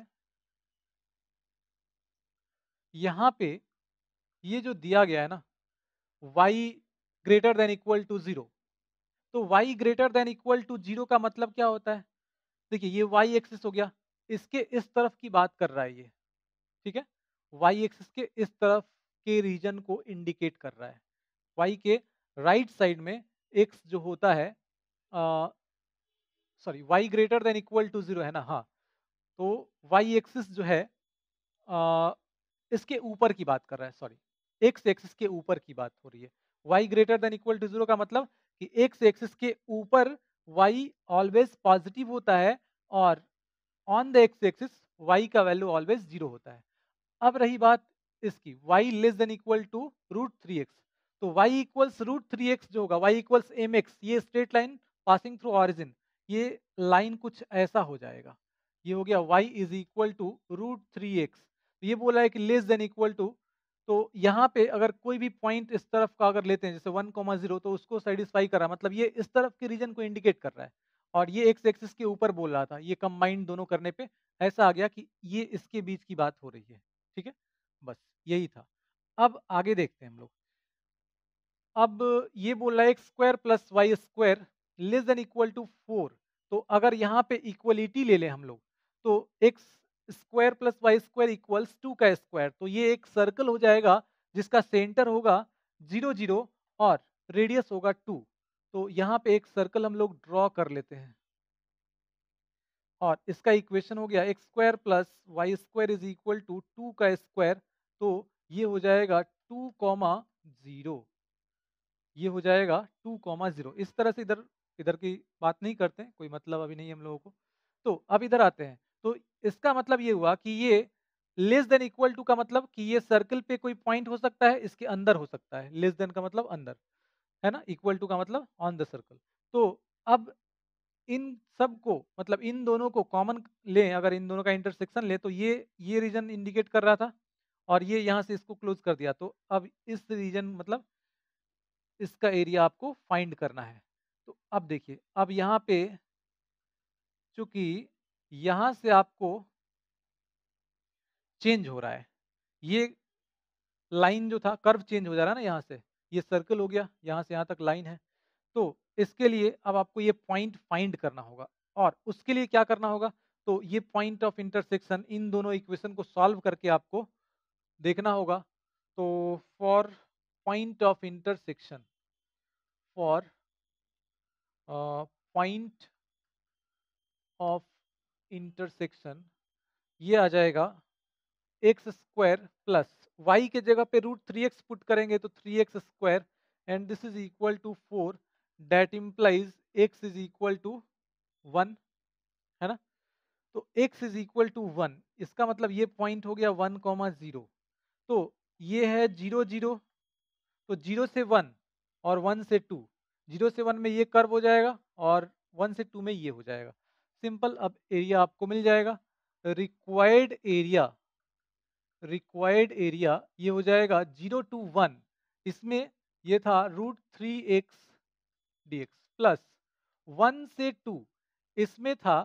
यहाँ पे ये जो दिया गया है ना y greater than equal to zero तो y greater than equal to zero का मतलब क्या होता है देखिए ये वाई एक्सिस हो गया इसके इस तरफ की बात कर रहा है ये ठीक है वाई एक्सिस के इस तरफ के रीजन को इंडिकेट कर रहा है वाई के राइट right साइड में एक्स जो होता है sorry y greater than equal to zero है ना हाँ तो वाई एक्सिस जो है आ, इसके ऊपर की बात कर रहा है सॉरी एक्स एक्सिस के ऊपर की बात हो रही है y greater than equal to zero का मतलब कि एक्स एक्सिस के ऊपर वाई ऑलवेज पॉजिटिव होता है और on the x axis y का वैल्यू ऑलवेज जीरो होता है अब रही बात इसकी y less than equal to root three x तो y equals root three x जो होगा वाई इक्वल्स एम एक्स ये straight line passing through origin ये लाइन कुछ ऐसा हो जाएगा ये हो गया y is equal to root three x ये बोला है कि लेस देन इक्वल टू तो यहाँ पे अगर कोई भी पॉइंट इस तरफ का अगर लेते हैं जैसे वन कॉमा जीरो तो उसको सेटिस्फाई कर रहा है मतलब ये इस तरफ के रीजन को इंडिकेट कर रहा है और ये एक्स एक्सिस के ऊपर बोल रहा था ये कंबाइंड दोनों करने पे ऐसा आ गया कि ये इसके बीच की बात हो रही है ठीक है बस यही था अब आगे देखते हैं हम लोग अब ये बोल रहा है x square plus y square less than equal to four तो अगर यहाँ पे इक्वलिटी ले लें हम लोग तो x square plus y square equals two का स्क्वायर तो ये एक सर्कल हो जाएगा जिसका सेंटर होगा जीरो जीरो और रेडियस होगा टू तो यहाँ पे एक सर्कल हम लोग ड्रॉ कर लेते हैं और इसका इक्वेशन हो गया x square plus y square is equal to two का स्क्वायर तो ये हो जाएगा टू कॉमा जीरो ये हो जाएगा टू कॉमा जीरो इस तरह से इधर इधर की बात नहीं करते कोई मतलब अभी नहीं हम लोगों को तो अब इधर आते हैं तो इसका मतलब ये हुआ कि ये लेस देन इक्वल टू का मतलब कि ये सर्कल पे कोई पॉइंट हो सकता है इसके अंदर हो सकता है लेस देन का मतलब अंदर है ना इक्वल टू का मतलब ऑन द सर्कल तो अब इन सब को मतलब इन दोनों को कॉमन लें अगर इन दोनों का इंटरसेक्शन लें तो ये ये रीजन इंडिकेट कर रहा था और ये यहाँ से इसको क्लोज कर दिया तो अब इस रीजन मतलब इसका एरिया आपको फाइंड करना है तो अब देखिए अब यहाँ पे चूंकि यहां से आपको चेंज हो रहा है ये लाइन जो था कर्व चेंज हो जा रहा है ना यहाँ से ये सर्कल हो गया यहाँ से यहाँ तक लाइन है तो इसके लिए अब आपको ये पॉइंट फाइंड करना होगा और उसके लिए क्या करना होगा तो ये पॉइंट ऑफ इंटरसेक्शन इन दोनों इक्वेशन को सॉल्व करके आपको देखना होगा तो for point of intersection for point of intersection ये आ जाएगा एक्स स्क्वायर प्लस वाई के जगह पे रूट थ्री एक्स पुट करेंगे तो three x square and this is equal to four that implies x is equal to one है ना तो x is equal to one इसका मतलब ये पॉइंट हो गया वन कॉमा जीरो तो ये है जीरो जीरो तो जीरो से वन और वन से टू जीरो से वन में ये कर्व हो जाएगा और वन से टू में ये हो जाएगा सिंपल अब एरिया आपको मिल जाएगा रिक्वायर्ड एरिया रिक्वायर्ड एरिया ये हो जाएगा जीरो टू वन इसमें ये था root three x D x plus one से टू इसमें था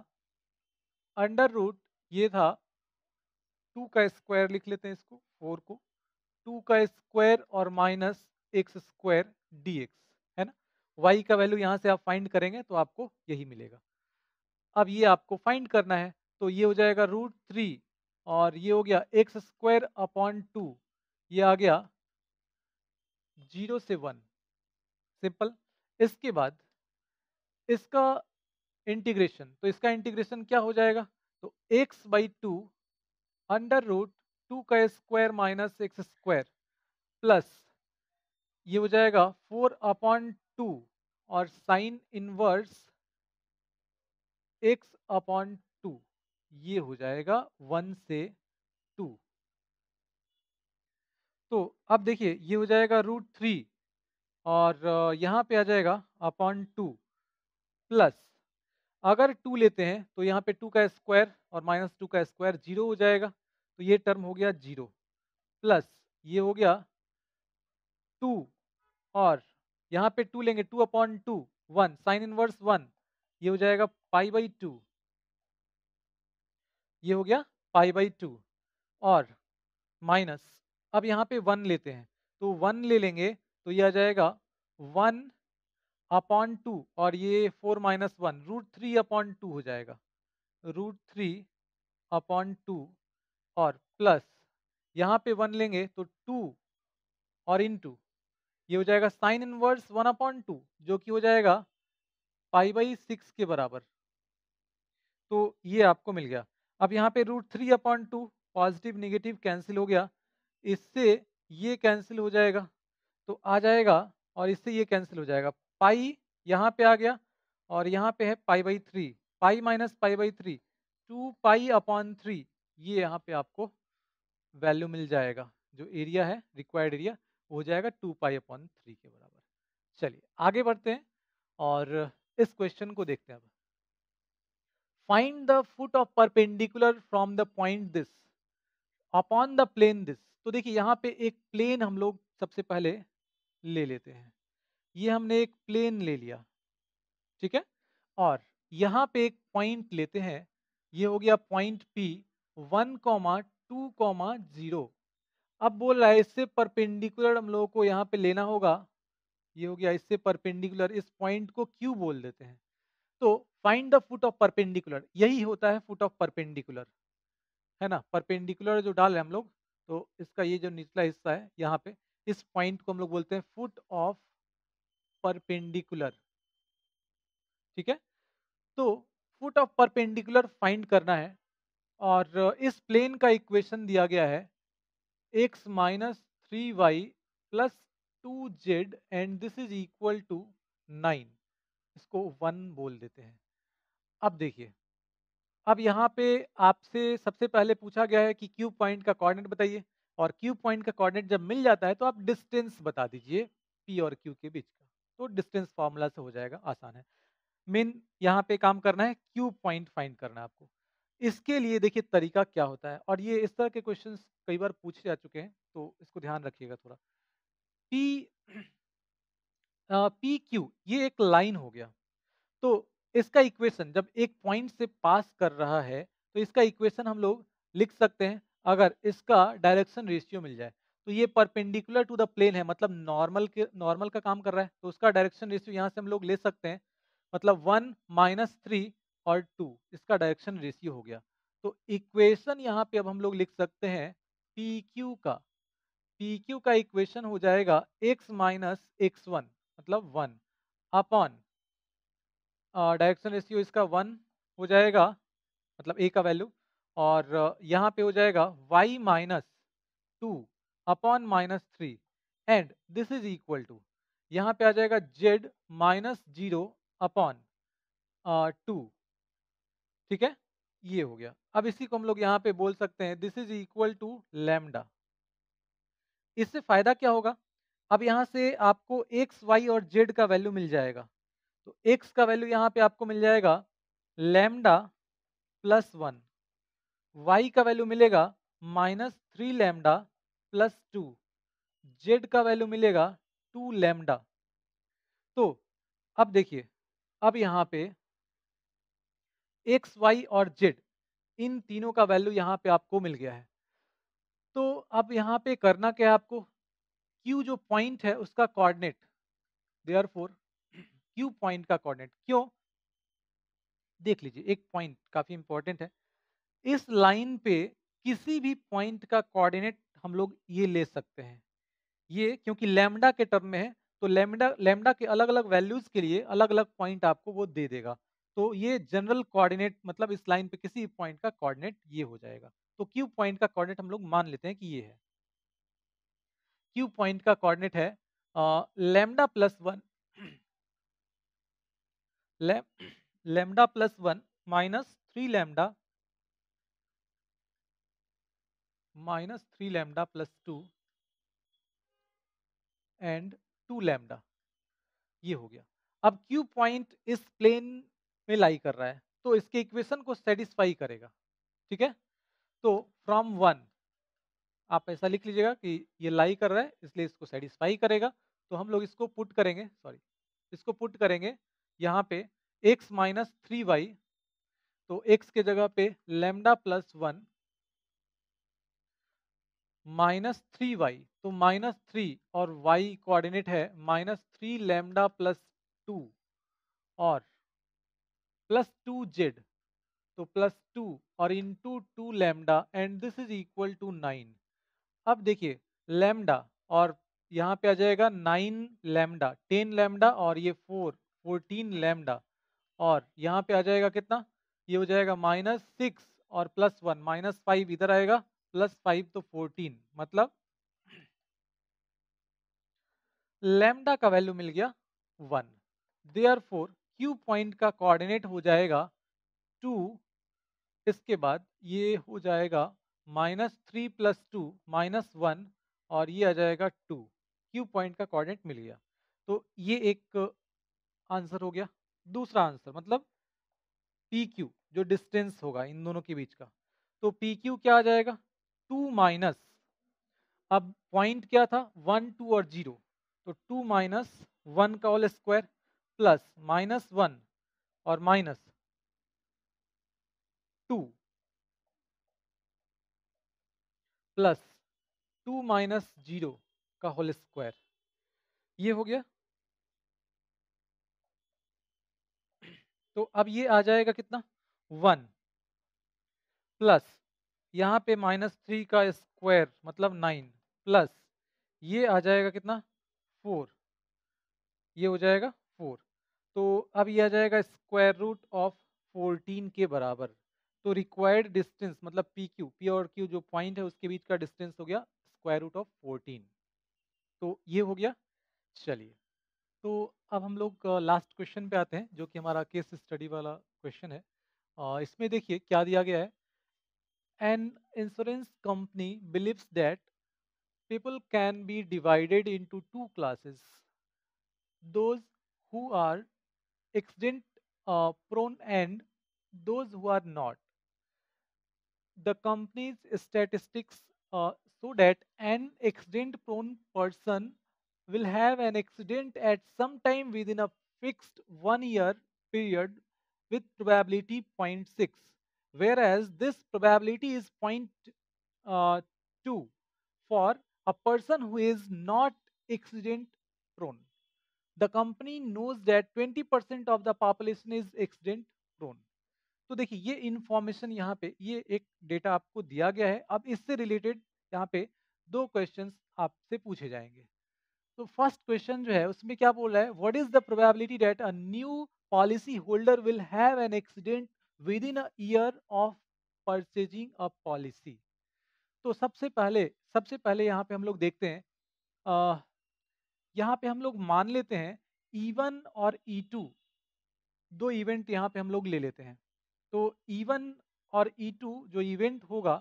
अंडर रूट ये था टू का स्क्वायर लिख लेते हैं इसको फोर को टू का स्क्वायर और minus x square d x है ना वाई का वैल्यू यहाँ से आप फाइंड करेंगे तो आपको यही मिलेगा अब ये आपको फाइंड करना है तो ये हो जाएगा रूट थ्री और ये हो गया एक्स स्क्वायर अपॉन टू ये आ गया जीरो से वन सिंपल इसके बाद इसका इंटीग्रेशन तो इसका इंटीग्रेशन क्या हो जाएगा तो x by two under root two का square minus x square plus ये हो जाएगा फोर अपॉन टू और sine inverse x upon two ये हो जाएगा वन से टू तो अब देखिए ये हो जाएगा रूट थ्री और यहाँ पे आ जाएगा अपॉन टू प्लस अगर टू लेते हैं तो यहाँ पे टू का स्क्वायर और माइनस टू का स्क्वायर जीरो हो जाएगा तो ये टर्म हो गया जीरो प्लस ये हो गया टू और यहाँ पे टू लेंगे two upon two one sine inverse one ये हो जाएगा पाई बाई टू ये हो गया पाई बाई टू और माइनस अब यहाँ पे वन लेते हैं तो वन ले लेंगे तो ये आ जाएगा वन अपॉन टू और ये four minus one root three upon two हो जाएगा रूट थ्री अपॉन टू और प्लस यहाँ पे वन लेंगे तो टू और इन टू ये हो जाएगा sine inverse one upon two जो कि हो जाएगा पाई बाई सिक्स के बराबर तो ये आपको मिल गया अब यहाँ पे root three upon two positive negative cancel हो गया इससे ये कैंसिल हो जाएगा तो आ जाएगा और इससे ये कैंसिल हो जाएगा पाई यहाँ पे आ गया और यहाँ पे है pi by three pi minus pi by three two pi upon three ये यहाँ पे आपको वैल्यू मिल जाएगा जो एरिया है रिक्वायर्ड एरिया हो जाएगा टू पाई अपॉन थ्री के बराबर चलिए आगे बढ़ते हैं और इस क्वेश्चन को देखते हैं अब find the foot of perpendicular from the point this upon the plane this तो देखिए यहाँ पे एक प्लेन हम लोग सबसे पहले ले लेते हैं ये हमने एक प्लेन ले लिया ठीक है और यहाँ पे एक पॉइंट लेते हैं ये हो गया point P one comma two comma zero अब बोल रहा है इससे परपेंडिकुलर हम लोगों को यहाँ पे लेना होगा ये हो गया इससे परपेंडिकुलर इस पॉइंट को क्यू बोल देते हैं तो find the foot of perpendicular यही होता है फुट ऑफ परपेंडिकुलर है ना परपेंडिकुलर जो डाल हम लोग तो इसका ये जो निचला हिस्सा है यहाँ पे इस पॉइंट को हम लोग बोलते हैं फुट ऑफ परपेंडिकुलर ठीक है तो फुट ऑफ परपेंडिकुलर फाइंड करना है और इस प्लेन का इक्वेशन दिया गया है x minus three y plus two z and this is equal to nine इसको वन बोल देते हैं अब देखिए अब यहाँ पे आपसे सबसे पहले पूछा गया है कि क्यू पॉइंट का कॉर्डिनेट बताइए और क्यू पॉइंट का कॉर्डिनेट जब मिल जाता है तो आप डिस्टेंस बता दीजिए पी और क्यू के बीच का तो डिस्टेंस फॉर्मूला से हो जाएगा आसान है मेन यहाँ पे काम करना है क्यू पॉइंट फाइंड करना है आपको इसके लिए देखिए तरीका क्या होता है और ये इस तरह के क्वेश्चन कई बार पूछे जा चुके हैं तो इसको ध्यान रखिएगा थोड़ा पी पी क्यू ये एक लाइन हो गया तो इसका इक्वेशन जब एक पॉइंट से पास कर रहा है तो इसका इक्वेशन हम लोग लिख सकते हैं अगर इसका डायरेक्शन रेशियो मिल जाए तो ये परपेंडिकुलर टू द प्लेन है मतलब नॉर्मल के नॉर्मल का काम कर रहा है तो उसका डायरेक्शन रेशियो यहाँ से हम लोग ले सकते हैं मतलब वन माइनस थ्री और टू इसका डायरेक्शन रेशियो हो गया तो इक्वेशन यहाँ पे अब हम लोग लिख सकते हैं पी क्यू का पी क्यू का इक्वेशन हो जाएगा एक्स माइनस एक्स वन मतलब वन अपॉन डायरेक्शन रेशियो इसका वन हो जाएगा मतलब ए का वैल्यू और यहाँ पे हो जाएगा y minus two upon minus three and this is equal to यहाँ पे आ जाएगा z minus zero upon two ठीक है ये हो गया अब इसी को हम लोग यहाँ पे बोल सकते हैं this is equal to lambda इससे फायदा क्या होगा अब यहाँ से आपको एक्स वाई और जेड का वैल्यू मिल जाएगा तो एक्स का वैल्यू यहाँ पे आपको मिल जाएगा लैमडा प्लस वन वाई का वैल्यू मिलेगा minus three lambda plus two z का वैल्यू मिलेगा टू लैमडा तो अब देखिए अब यहाँ पे एक्स वाई और जेड इन तीनों का वैल्यू यहाँ पे आपको मिल गया है तो अब यहाँ पे करना क्या है आपको क्यू जो पॉइंट है उसका coordinate therefore Q point का कोऑर्डिनेट क्यों देख लीजिए एक पॉइंट काफी इंपॉर्टेंट है इस लाइन पे किसी भी पॉइंट का कोऑर्डिनेट हम लोग ये ले सकते हैं ये क्योंकि लेमडा के टर्म में है तो लेमडा लेमडा के अलग अलग वैल्यूज के लिए अलग अलग पॉइंट आपको वो दे देगा तो ये जनरल कोऑर्डिनेट मतलब इस लाइन पे किसी पॉइंट का कोऑर्डिनेट ये हो जाएगा तो क्यू पॉइंट का कॉर्डिनेट हम लोग मान लेते हैं कि ये है क्यू पॉइंट का कॉर्डिनेट है lambda plus one lambda plus one minus three lambda minus three lambda plus two and two lambda ये हो गया अब क्यू पॉइंट इस प्लेन में लाई कर रहा है तो इसके इक्वेशन को सेटिस्फाई करेगा ठीक है तो फ्रॉम वन आप ऐसा लिख लीजिएगा कि ये लाई कर रहा है इसलिए इसको सेटिस्फाई करेगा तो हम लोग इसको पुट करेंगे सॉरी इसको पुट करेंगे यहाँ पे x माइनस थ्री वाई तो x के जगह पे lambda plus one minus three y तो माइनस थ्री और वाई कोऑर्डिनेट है minus three lambda plus two और प्लस टू जेड तो प्लस टू और into two lambda and this is equal to nine अब देखिए लेमडा और यहाँ पे आ जाएगा नाइन लेमडा टेन लेमडा और ये फोर फोर्टीन लेमडा और यहाँ पे आ जाएगा कितना ये हो जाएगा माइनस सिक्स और प्लस वन माइनस फाइव इधर आएगा प्लस फाइव तो फोर्टीन मतलब लेमडा का वैल्यू मिल गया one or for Q point का कोऑर्डिनेट हो जाएगा टू इसके बाद ये हो जाएगा minus three plus two minus one और ये आ जाएगा टू क्यू पॉइंट का कोऑर्डिनेट मिल गया तो ये एक आंसर हो गया दूसरा आंसर मतलब पी क्यू जो डिस्टेंस होगा इन दोनों के बीच का तो पी क्यू क्या आ जाएगा टू माइनस अब पॉइंट क्या था वन टू और जीरो तो टू माइनस वन का whole square plus minus one और minus two plus two minus zero का होल स्क्वायर ये हो गया तो अब ये आ जाएगा कितना वन प्लस यहाँ पे माइनस थ्री का स्क्वायर मतलब नाइन प्लस ये आ जाएगा कितना फोर ये हो जाएगा फोर तो अब ये आ जाएगा स्क्वायर रूट ऑफ फोर्टीन के बराबर तो रिक्वायर्ड डिस्टेंस मतलब पी क्यू पी और क्यू जो पॉइंट है उसके बीच का डिस्टेंस हो गया स्क्वायर रूट ऑफ फोर्टीन तो ये हो गया चलिए तो अब हम लोग लास्ट क्वेश्चन पे आते हैं जो कि हमारा केस स्टडी वाला क्वेश्चन है इसमें देखिए क्या दिया गया है an insurance company believes that people can be divided into two classes those who are accident prone and those who are not the company's statistics uh, so that an accident prone person will have an accident at some time within a fixed one year period with probability 0.6 whereas this probability is uh, 0.2 for a person who is not accident prone the company knows that 20% of the population is accident prone तो देखिए ये information यहाँ पे ये एक data आपको दिया गया है अब इससे रिलेटेड यहाँ पे दो क्वेश्चन आपसे पूछे जाएंगे तो फर्स्ट क्वेश्चन जो है उसमें क्या बोल रहा है what is the probability that a new policy holder will have an accident within a year year of purchasing a policy तो सबसे पहले सबसे पहले यहाँ पे हम लोग देखते हैं आ, यहाँ पे हम लोग मान लेते हैं ई e वन और ई e टू दो इवेंट यहाँ पे हम लोग ले लेते हैं तो E1 और E2 जो इवेंट होगा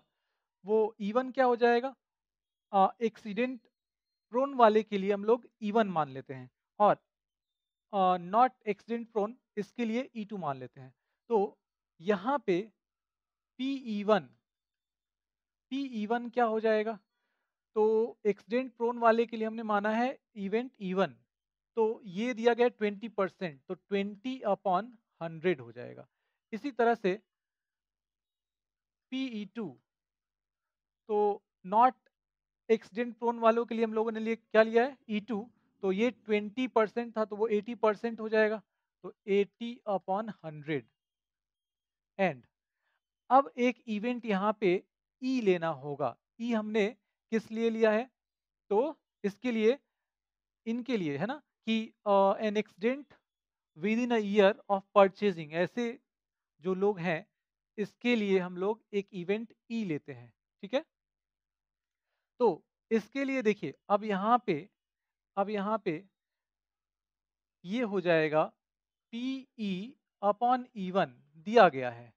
वो E1 क्या हो जाएगा एक्सीडेंट प्रोन वाले के लिए हम लोग E1 मान लेते हैं और नॉट एक्सीडेंट प्रोन इसके लिए E2 मान लेते हैं तो यहाँ पे पी ईवन पी ईवन क्या हो जाएगा तो एक्सीडेंट प्रोन वाले के लिए हमने माना है इवेंट ईवन e तो ये दिया गया ट्वेंटी परसेंट तो ट्वेंटी अपॉन हंड्रेड हो जाएगा इसी तरह से ई टू e तो नॉट एक्सीडेंट प्रोन वालों के लिए हम लोगों ने लिए क्या लिया है ई e टू तो ये ट्वेंटी परसेंट था तो वो एटी परसेंट हो जाएगा तो एटी अपॉन हंड्रेड एंड अब एक इवेंट यहाँ पे ई e लेना होगा ई e हमने किस लिए लिया है तो इसके लिए इनके लिए है ना कि an accident within a year of purchasing ऐसे जो लोग हैं इसके लिए हम लोग एक इवेंट ई e लेते हैं ठीक है तो इसके लिए देखिए अब यहाँ पे अब यहाँ पे ये हो जाएगा P E upon E one दिया गया है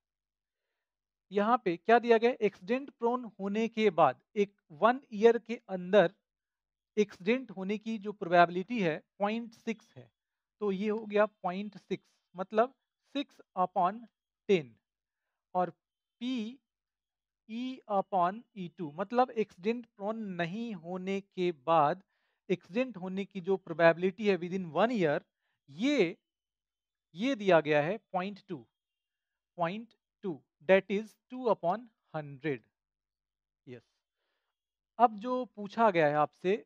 यहाँ पे क्या दिया गया एक्सीडेंट प्रोन होने के बाद एक वन ईयर के अंदर एक्सीडेंट होने की जो प्रोबेबिलिटी है पॉइंट सिक्स है तो ये हो गया पॉइंट सिक्स मतलब सिक्स अपॉन टेन और P E upon E two मतलब एक्सीडेंट प्रोन नहीं होने के बाद एक्सीडेंट होने की जो प्रोबेबिलिटी है विद इन वन ईयर ये ये दिया गया है point two point two that is two upon hundred yes अब जो पूछा गया है आपसे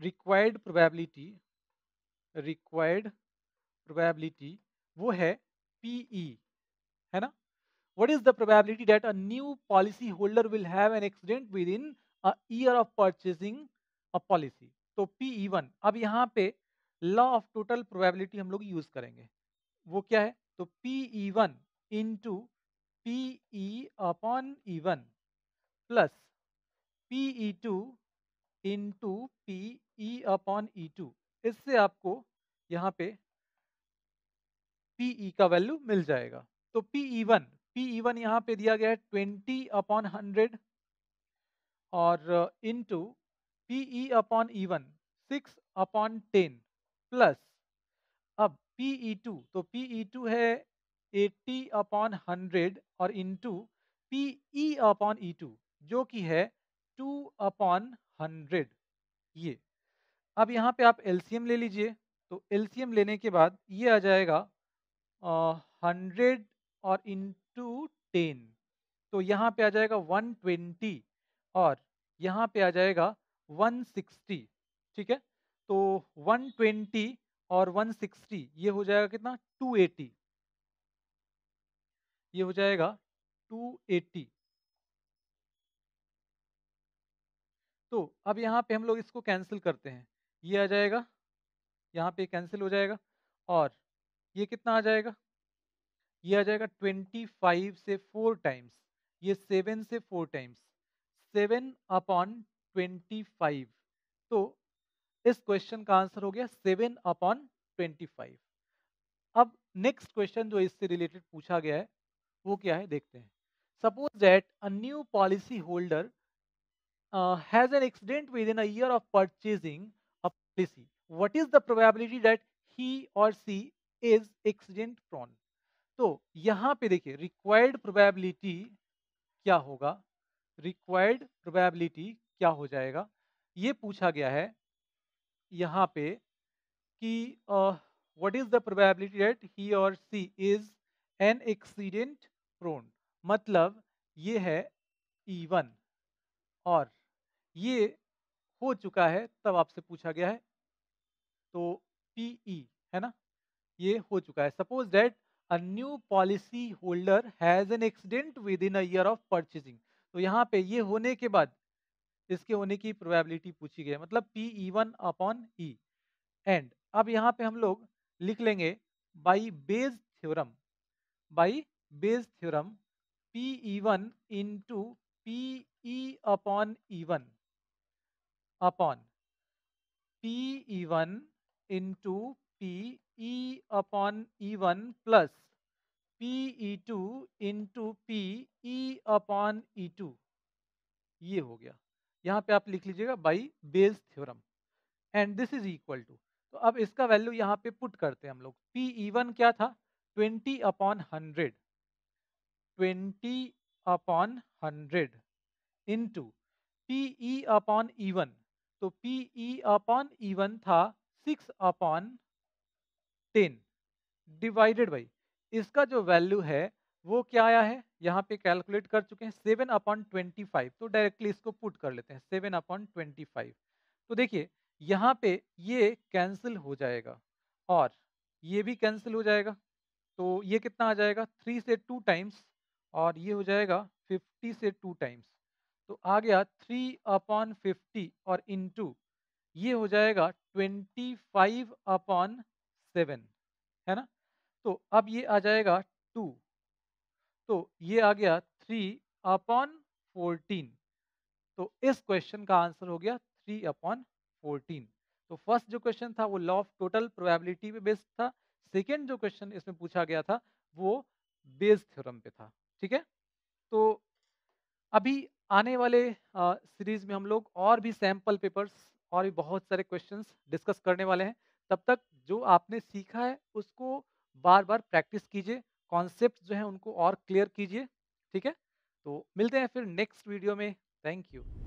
रिक्वायर्ड प्रोबेबिलिटी रिक्वायर्ड प्रोबेबिलिटी वो है पी ई e. है ना what is the probability that a new policy holder will have an accident within a year of purchasing a policy तो पीई वन e अब यहाँ पे लॉ ऑफ टोटल प्रोबेबिलिटी हम लोग यूज करेंगे वो क्या है तो P E one into P E upon E one plus P E two into P E upon E two इससे आपको यहाँ पे पीई e का वैल्यू मिल जाएगा तो P e one P e one यहाँ पे दिया गया है ट्वेंटी अपॉन हंड्रेड और into P E upon e one six upon ten plus अब पी ई टू तो पी ई टू है एट्टी अपॉन हंड्रेड और two P E upon E two जो कि है टू अपॉन हंड्रेड ये अब यहाँ पे आप एलसीएम ले लीजिए तो एलसीएम लेने के बाद ये आ जाएगा हंड्रेड और इंटू टेन तो यहाँ पे आ जाएगा 120 और यहाँ पे आ जाएगा 160 ठीक है तो 120 और 160 ये हो जाएगा कितना 280 ये हो जाएगा 280 तो अब यहाँ पे हम लोग इसको कैंसिल करते हैं ये आ जाएगा यहाँ पे कैंसिल हो जाएगा और ये कितना आ जाएगा ये आ जाएगा ट्वेंटी फाइव से फोर टाइम्स ये 7 से 4 टाइम्स 7 अपॉन 25 तो इस क्वेश्चन का आंसर हो गया 7 अपॉन 25 अब नेक्स्ट क्वेश्चन जो इससे रिलेटेड पूछा गया है वो क्या है देखते हैं suppose that a new policy holder has an accident within a year of purchasing a policy what is the probability that he or she is accident prawn तो यहाँ पे देखिए रिक्वायर्ड प्रोबेबिलिटी क्या होगा रिक्वायर्ड प्रोबेबिलिटी क्या हो जाएगा ये पूछा गया है यहाँ पे कि what is the probability that he or she is an accident prone मतलब ये है इवन e और ये हो चुका है तब आपसे पूछा गया है तो पी ई e, है ना ये हो चुका है suppose that a new policy holder has an accident within a year of purchasing तो यहाँ पे ये होने के बाद इसके होने की प्रोबेबिलिटी पूछी गई है मतलब P E one upon E and अब यहाँ पे हम लोग लिख लेंगे by Bayes theorem by Bayes theorem P E one into P E upon E one upon P E one into P E upon E1 plus p e2 into p e upon E2 ये हो गया यहाँ पे आप लिख लीजिएगा by Bayes theorem and this is equal to तो अब इसका वैल्यू यहाँ पे पुट करते हैं हम लोग पी ई वन क्या था twenty upon hundred twenty upon hundred into P E upon E one तो P E upon E one था six upon ten divided by इसका जो वैल्यू है वो क्या आया है यहाँ पे कैलकुलेट कर चुके हैं सेवन अपॉन ट्वेंटी फाइव तो डायरेक्टली इसको पुट कर लेते हैं सेवन अपॉन ट्वेंटी फाइव तो देखिए यहाँ पे ये कैंसिल हो जाएगा और ये भी कैंसिल हो जाएगा तो ये कितना आ जाएगा थ्री से टू टाइम्स और ये हो जाएगा फिफ्टी से टू टाइम्स तो आ गया थ्री अपॉन फिफ्टी और इनटू ये हो जाएगा ट्वेंटी फाइव अपॉन सेवन है ना तो अब ये आ जाएगा टू तो ये आ गया थ्री अपॉन फोर्टीन तो इस क्वेश्चन का आंसर हो गया थ्री अपॉन फोर्टीन तो फर्स्ट जो क्वेश्चन था वो लॉ ऑफ टोटल प्रोबेबिलिटी पे बेस्ड था सेकेंड जो क्वेश्चन इसमें पूछा गया था वो बेस थ्योरम पे था ठीक है तो अभी आने वाले सीरीज में हम लोग और भी सैंपल पेपर्स और भी बहुत सारे क्वेश्चंस डिस्कस करने वाले हैं तब तक जो आपने सीखा है उसको बार बार प्रैक्टिस कीजिए कॉन्सेप्ट जो है उनको और क्लियर कीजिए ठीक है तो मिलते हैं फिर नेक्स्ट वीडियो में थैंक यू